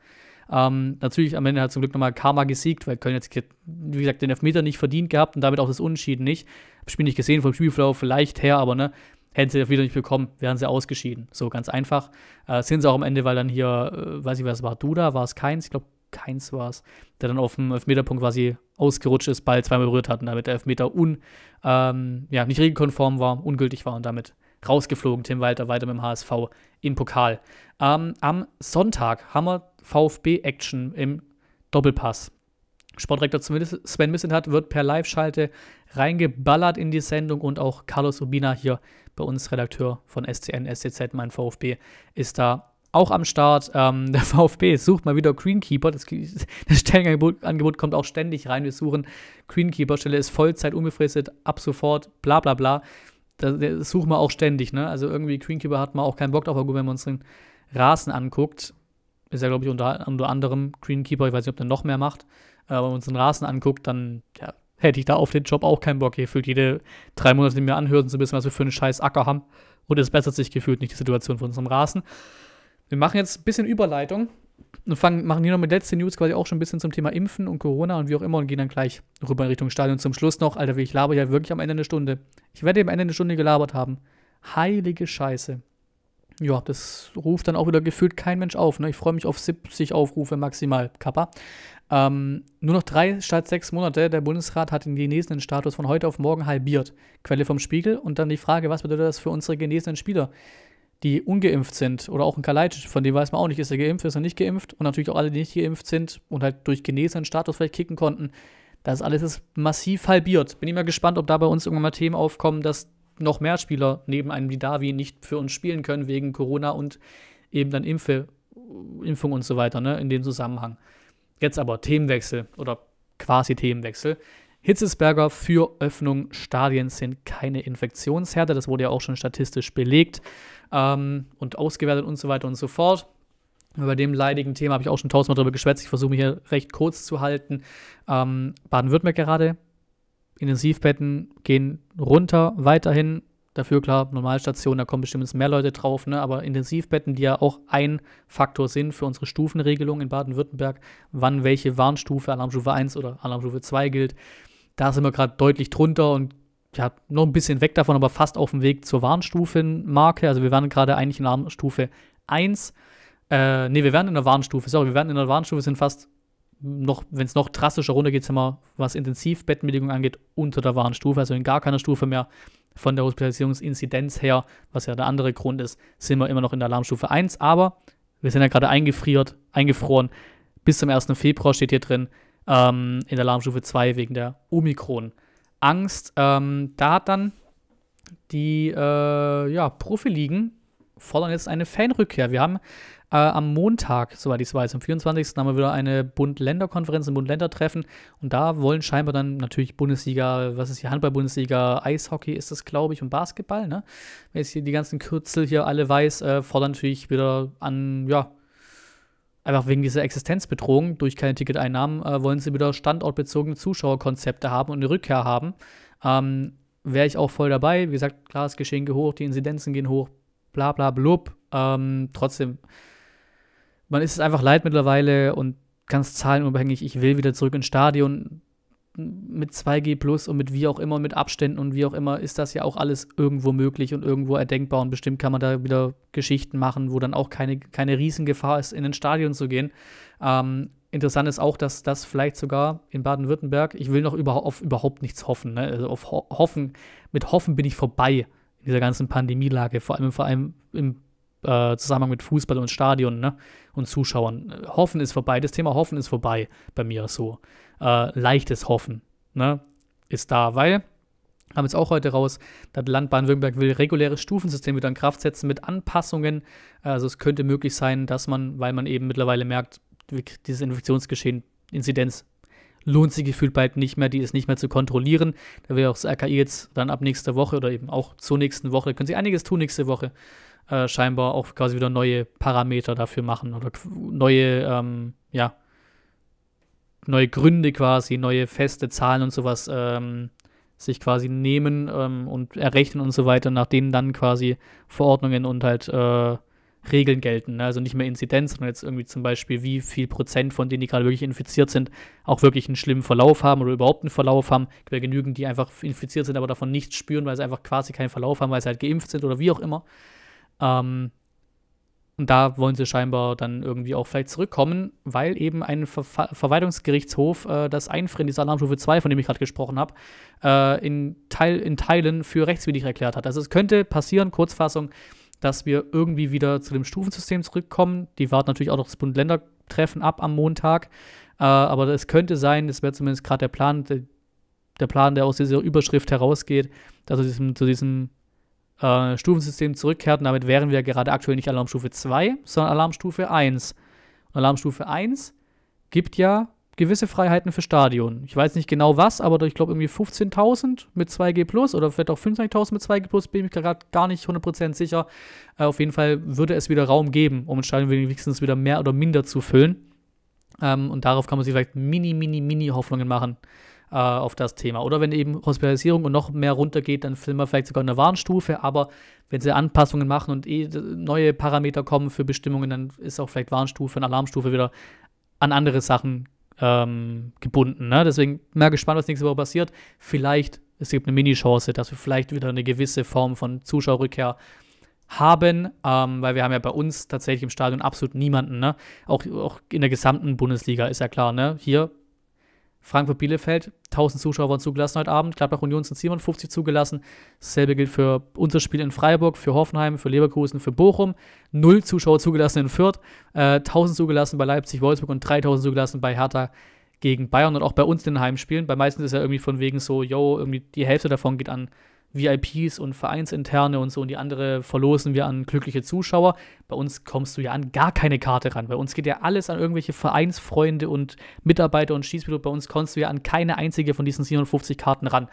Ähm, natürlich am Ende hat zum Glück nochmal Karma gesiegt, weil Köln jetzt, wie gesagt, den Elfmeter nicht verdient gehabt und damit auch das Unentschieden nicht. Hab Spiel nicht gesehen, vom Spielverlauf vielleicht her, aber ne, hätten sie das wieder nicht bekommen, wären sie ausgeschieden. So ganz einfach. Äh, sind sie auch am Ende, weil dann hier, äh, weiß ich, was war Duda, war es keins, ich glaube Keins war es, der dann auf dem Elfmeterpunkt quasi ausgerutscht ist, Ball zweimal berührt hat und damit der Elfmeter un, ähm, ja, nicht regelkonform war, ungültig war und damit rausgeflogen. Tim Walter weiter mit dem HSV im Pokal. Ähm, am Sonntag haben wir VfB-Action im Doppelpass. Sportdirektor zumindest Sven Missenhardt wird per Live-Schalte reingeballert in die Sendung und auch Carlos Urbina hier bei uns Redakteur von SCN, SCZ, mein VfB, ist da auch am Start. Ähm, der VfB sucht mal wieder Greenkeeper. Das, das Stellenangebot kommt auch ständig rein. Wir suchen Greenkeeper. Stelle ist Vollzeit unbefristet, ab sofort, bla bla bla. Das, das suchen wir auch ständig. Ne? Also irgendwie Greenkeeper hat man auch keinen Bock drauf, aber gut, wenn man uns den Rasen anguckt, ist ja, glaube ich, unter, unter anderem Greenkeeper. Ich weiß nicht, ob der noch mehr macht. Aber wenn man uns den Rasen anguckt, dann ja, hätte ich da auf den Job auch keinen Bock. Hier fühlt jede drei Monate mir anhören zu wissen, was wir für einen scheiß Acker haben. Und es bessert sich gefühlt nicht die Situation von unserem Rasen. Wir machen jetzt ein bisschen Überleitung und fangen, machen hier noch mit letzten News quasi auch schon ein bisschen zum Thema Impfen und Corona und wie auch immer und gehen dann gleich rüber in Richtung Stadion. Zum Schluss noch, Alter, wie ich laber ja wirklich am Ende eine Stunde. Ich werde am Ende eine Stunde gelabert haben. Heilige Scheiße. Ja, das ruft dann auch wieder gefühlt kein Mensch auf. Ne? Ich freue mich auf 70 Aufrufe maximal, Kappa. Ähm, nur noch drei statt sechs Monate. Der Bundesrat hat den genesenen Status von heute auf morgen halbiert. Quelle vom Spiegel. Und dann die Frage, was bedeutet das für unsere genesenen Spieler? die ungeimpft sind oder auch ein Kalajdzic, von dem weiß man auch nicht, ist er geimpft, ist er nicht geimpft und natürlich auch alle, die nicht geimpft sind und halt durch Genesenen Status vielleicht kicken konnten. Das alles ist massiv halbiert. Bin ich mal gespannt, ob da bei uns irgendwann mal Themen aufkommen, dass noch mehr Spieler neben einem Didavi nicht für uns spielen können wegen Corona und eben dann Impfe, Impfung und so weiter, ne, in dem Zusammenhang. Jetzt aber Themenwechsel oder quasi Themenwechsel. Hitzesberger für Öffnung Stadien sind keine Infektionsherde. Das wurde ja auch schon statistisch belegt ähm, und ausgewertet und so weiter und so fort. Über dem leidigen Thema habe ich auch schon tausendmal darüber geschwätzt. Ich versuche mich hier recht kurz zu halten. Ähm, Baden-Württemberg gerade. Intensivbetten gehen runter weiterhin. Dafür klar, Normalstation, da kommen bestimmt mehr Leute drauf, ne? aber Intensivbetten, die ja auch ein Faktor sind für unsere Stufenregelung in Baden-Württemberg, wann welche Warnstufe, Alarmstufe 1 oder Alarmstufe 2 gilt, da sind wir gerade deutlich drunter und ja, noch ein bisschen weg davon, aber fast auf dem Weg zur Warnstufenmarke. Also wir waren gerade eigentlich in der Warnstufe 1. Äh, ne, wir wären in der Warnstufe, sorry, wir wären in der Warnstufe, sind fast noch, wenn es noch drastischer runtergeht, sind wir, was Intensivbettenbelegung angeht, unter der Warnstufe, also in gar keiner Stufe mehr von der Hospitalisierungsinzidenz her, was ja der andere Grund ist, sind wir immer noch in der Alarmstufe 1, aber wir sind ja gerade eingefriert, eingefroren. Bis zum 1. Februar steht hier drin, ähm, in der Alarmstufe 2 wegen der Omikron-Angst. Ähm, da hat dann die äh, ja, Profiligen fordern jetzt eine Fanrückkehr. Wir haben äh, am Montag, soweit ich es weiß, am 24. haben wir wieder eine Bund-Länder-Konferenz, ein Bund-Länder-Treffen. Und da wollen scheinbar dann natürlich Bundesliga, was ist hier, Handball-Bundesliga, Eishockey ist das, glaube ich, und Basketball, ne? Wenn ich hier die ganzen Kürzel hier alle weiß, äh, fordern natürlich wieder an, ja, einfach wegen dieser Existenzbedrohung durch keine Ticketeinnahmen äh, wollen sie wieder standortbezogene Zuschauerkonzepte haben und eine Rückkehr haben. Ähm, Wäre ich auch voll dabei. Wie gesagt, klar, das Geschehen geht hoch, die Inzidenzen gehen hoch, bla bla blub. Ähm, trotzdem, man ist es einfach leid mittlerweile und ganz zahlenunabhängig. Ich will wieder zurück ins Stadion mit 2G Plus und mit wie auch immer, mit Abständen und wie auch immer, ist das ja auch alles irgendwo möglich und irgendwo erdenkbar. Und bestimmt kann man da wieder Geschichten machen, wo dann auch keine, keine Riesengefahr ist, in ein Stadion zu gehen. Ähm, interessant ist auch, dass das vielleicht sogar in Baden-Württemberg, ich will noch über, auf überhaupt nichts hoffen. Ne? Also auf Ho Hoffen, mit Hoffen bin ich vorbei in dieser ganzen Pandemielage, vor allem, vor allem im äh, Zusammenhang mit Fußball und Stadion ne? und Zuschauern. Hoffen ist vorbei, das Thema Hoffen ist vorbei bei mir so äh, leichtes Hoffen ne, ist da, weil haben jetzt auch heute raus, das Land Baden-Württemberg will reguläres Stufensystem wieder in Kraft setzen mit Anpassungen. Also es könnte möglich sein, dass man, weil man eben mittlerweile merkt, dieses Infektionsgeschehen, Inzidenz lohnt sich gefühlt bald nicht mehr, die ist nicht mehr zu kontrollieren. Da will auch das RKI jetzt dann ab nächster Woche oder eben auch zur nächsten Woche, können sie einiges tun nächste Woche, äh, scheinbar auch quasi wieder neue Parameter dafür machen oder neue, ähm, ja, neue Gründe quasi, neue feste Zahlen und sowas ähm, sich quasi nehmen ähm, und errechnen und so weiter, nach denen dann quasi Verordnungen und halt äh, Regeln gelten. Ne? Also nicht mehr Inzidenz, sondern jetzt irgendwie zum Beispiel, wie viel Prozent von denen, die gerade wirklich infiziert sind, auch wirklich einen schlimmen Verlauf haben oder überhaupt einen Verlauf haben. Es gibt ja genügend, die einfach infiziert sind, aber davon nichts spüren, weil sie einfach quasi keinen Verlauf haben, weil sie halt geimpft sind oder wie auch immer. Ähm, und da wollen sie scheinbar dann irgendwie auch vielleicht zurückkommen, weil eben ein Ver Verwaltungsgerichtshof äh, das Einfrieren dieser Alarmstufe 2, von dem ich gerade gesprochen habe, äh, in, Teil, in Teilen für rechtswidrig erklärt hat. Also es könnte passieren, Kurzfassung, dass wir irgendwie wieder zu dem Stufensystem zurückkommen. Die warten natürlich auch noch das Bund-Länder-Treffen ab am Montag. Äh, aber es könnte sein, das wäre zumindest gerade der Plan, der, der Plan, der aus dieser Überschrift herausgeht, dass es diesem, zu diesem äh, Stufensystem zurückkehrten. Damit wären wir gerade aktuell nicht Alarmstufe 2, sondern Alarmstufe 1. Und Alarmstufe 1 gibt ja gewisse Freiheiten für Stadion. Ich weiß nicht genau was, aber ich glaube irgendwie 15.000 mit 2G Plus oder vielleicht auch 25.000 mit 2G Plus, bin ich gerade gar nicht 100% sicher. Äh, auf jeden Fall würde es wieder Raum geben, um ein Stadion wenigstens wieder mehr oder minder zu füllen. Ähm, und darauf kann man sich vielleicht mini, mini, mini Hoffnungen machen äh, auf das Thema. Oder wenn eben Hospitalisierung und noch mehr runtergeht, dann sind wir vielleicht sogar in der Warnstufe, aber wenn sie Anpassungen machen und eh neue Parameter kommen für Bestimmungen, dann ist auch vielleicht Warnstufe und Alarmstufe wieder an andere Sachen ähm, gebunden. Ne? Deswegen mal gespannt, was nächste Woche passiert. Vielleicht, es gibt eine Mini-Chance, dass wir vielleicht wieder eine gewisse Form von Zuschauerrückkehr haben, ähm, weil wir haben ja bei uns tatsächlich im Stadion absolut niemanden, ne? Auch, auch in der gesamten Bundesliga ist ja klar, ne? Hier Frankfurt Bielefeld, 1000 Zuschauer waren zugelassen heute Abend. Gladbach Union sind 57 zugelassen. Dasselbe gilt für unser Spiel in Freiburg, für Hoffenheim, für Leverkusen, für Bochum. Null Zuschauer zugelassen in Fürth, äh, 1000 zugelassen bei Leipzig, Wolfsburg und 3000 zugelassen bei Hertha gegen Bayern und auch bei uns in den Heimspielen. Bei meisten ist es ja irgendwie von wegen so, yo, irgendwie die Hälfte davon geht an VIPs und Vereinsinterne und so und die andere verlosen wir an glückliche Zuschauer. Bei uns kommst du ja an gar keine Karte ran. Bei uns geht ja alles an irgendwelche Vereinsfreunde und Mitarbeiter und Schießpilot. Bei uns kommst du ja an keine einzige von diesen 750 Karten ran.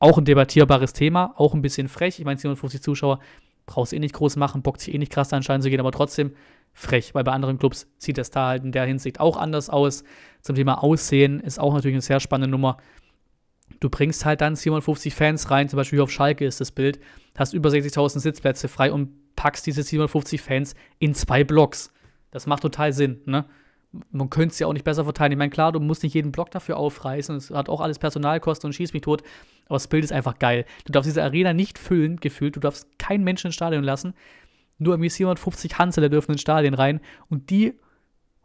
Auch ein debattierbares Thema, auch ein bisschen frech. Ich meine, 750 Zuschauer brauchst eh nicht groß machen, bockt sich eh nicht krass anscheinend zu gehen, aber trotzdem frech, weil bei anderen Clubs sieht das da halt in der Hinsicht auch anders aus. Zum Thema Aussehen ist auch natürlich eine sehr spannende Nummer du bringst halt dann 750 Fans rein, zum Beispiel auf Schalke ist das Bild, hast über 60.000 Sitzplätze frei und packst diese 750 Fans in zwei Blocks. Das macht total Sinn, ne? Man könnte es ja auch nicht besser verteilen. Ich meine, klar, du musst nicht jeden Block dafür aufreißen. Es hat auch alles Personalkosten und schießt mich tot. Aber das Bild ist einfach geil. Du darfst diese Arena nicht füllen, gefühlt. Du darfst keinen Menschen ins Stadion lassen. Nur irgendwie 750 Hansel dürfen ins Stadion rein. Und die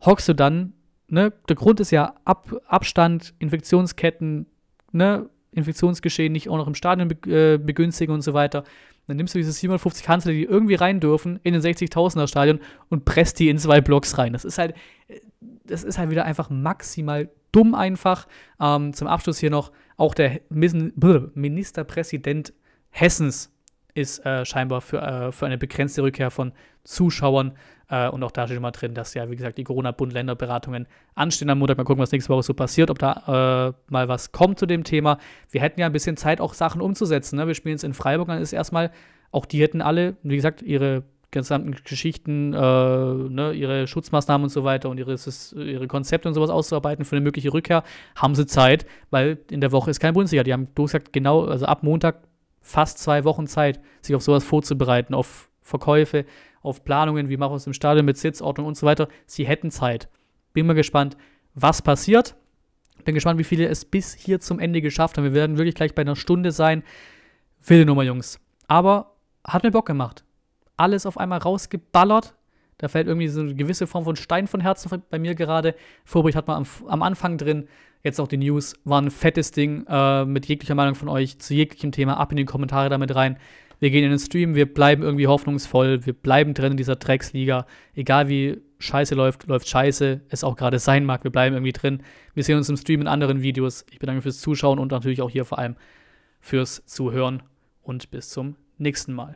hockst du dann. Ne? Der Grund ist ja Ab Abstand, Infektionsketten, ne, Infektionsgeschehen nicht auch noch im Stadion äh, begünstigen und so weiter. Dann nimmst du diese 750 Hansel, die irgendwie rein dürfen, in den 60.000er Stadion und presst die in zwei Blocks rein. Das ist halt, äh, das ist halt wieder einfach maximal dumm einfach. Ähm, zum Abschluss hier noch, auch der Ministerpräsident Hessens ist äh, scheinbar für, äh, für eine begrenzte Rückkehr von Zuschauern äh, und auch da steht mal drin, dass ja, wie gesagt, die Corona-Bund-Länder-Beratungen anstehen am Montag. Mal gucken, was nächste Woche so passiert, ob da äh, mal was kommt zu dem Thema. Wir hätten ja ein bisschen Zeit, auch Sachen umzusetzen. Ne? Wir spielen jetzt in Freiburg, dann ist erstmal, auch die hätten alle, wie gesagt, ihre gesamten Geschichten, äh, ne, ihre Schutzmaßnahmen und so weiter und ihre, ihre Konzepte und sowas auszuarbeiten für eine mögliche Rückkehr, haben sie Zeit, weil in der Woche ist kein Bundesliga. Die haben gesagt, genau, also ab Montag fast zwei Wochen Zeit, sich auf sowas vorzubereiten, auf Verkäufe, auf Planungen, wie machen wir es im Stadion mit Sitzordnung und so weiter. Sie hätten Zeit. Bin mal gespannt, was passiert. Bin gespannt, wie viele es bis hier zum Ende geschafft haben. Wir werden wirklich gleich bei einer Stunde sein. Wilde Nummer, Jungs. Aber hat mir Bock gemacht. Alles auf einmal rausgeballert. Da fällt irgendwie so eine gewisse Form von Stein von Herzen bei mir gerade. Vorbericht hat man am, am, Anfang drin. Jetzt auch die News. War ein fettes Ding äh, mit jeglicher Meinung von euch zu jeglichem Thema. Ab in die Kommentare damit rein wir gehen in den Stream, wir bleiben irgendwie hoffnungsvoll, wir bleiben drin in dieser Drecksliga. Egal wie scheiße läuft, läuft scheiße, es auch gerade sein mag, wir bleiben irgendwie drin. Wir sehen uns im Stream in anderen Videos. Ich bedanke mich fürs Zuschauen und natürlich auch hier vor allem fürs Zuhören und bis zum nächsten Mal.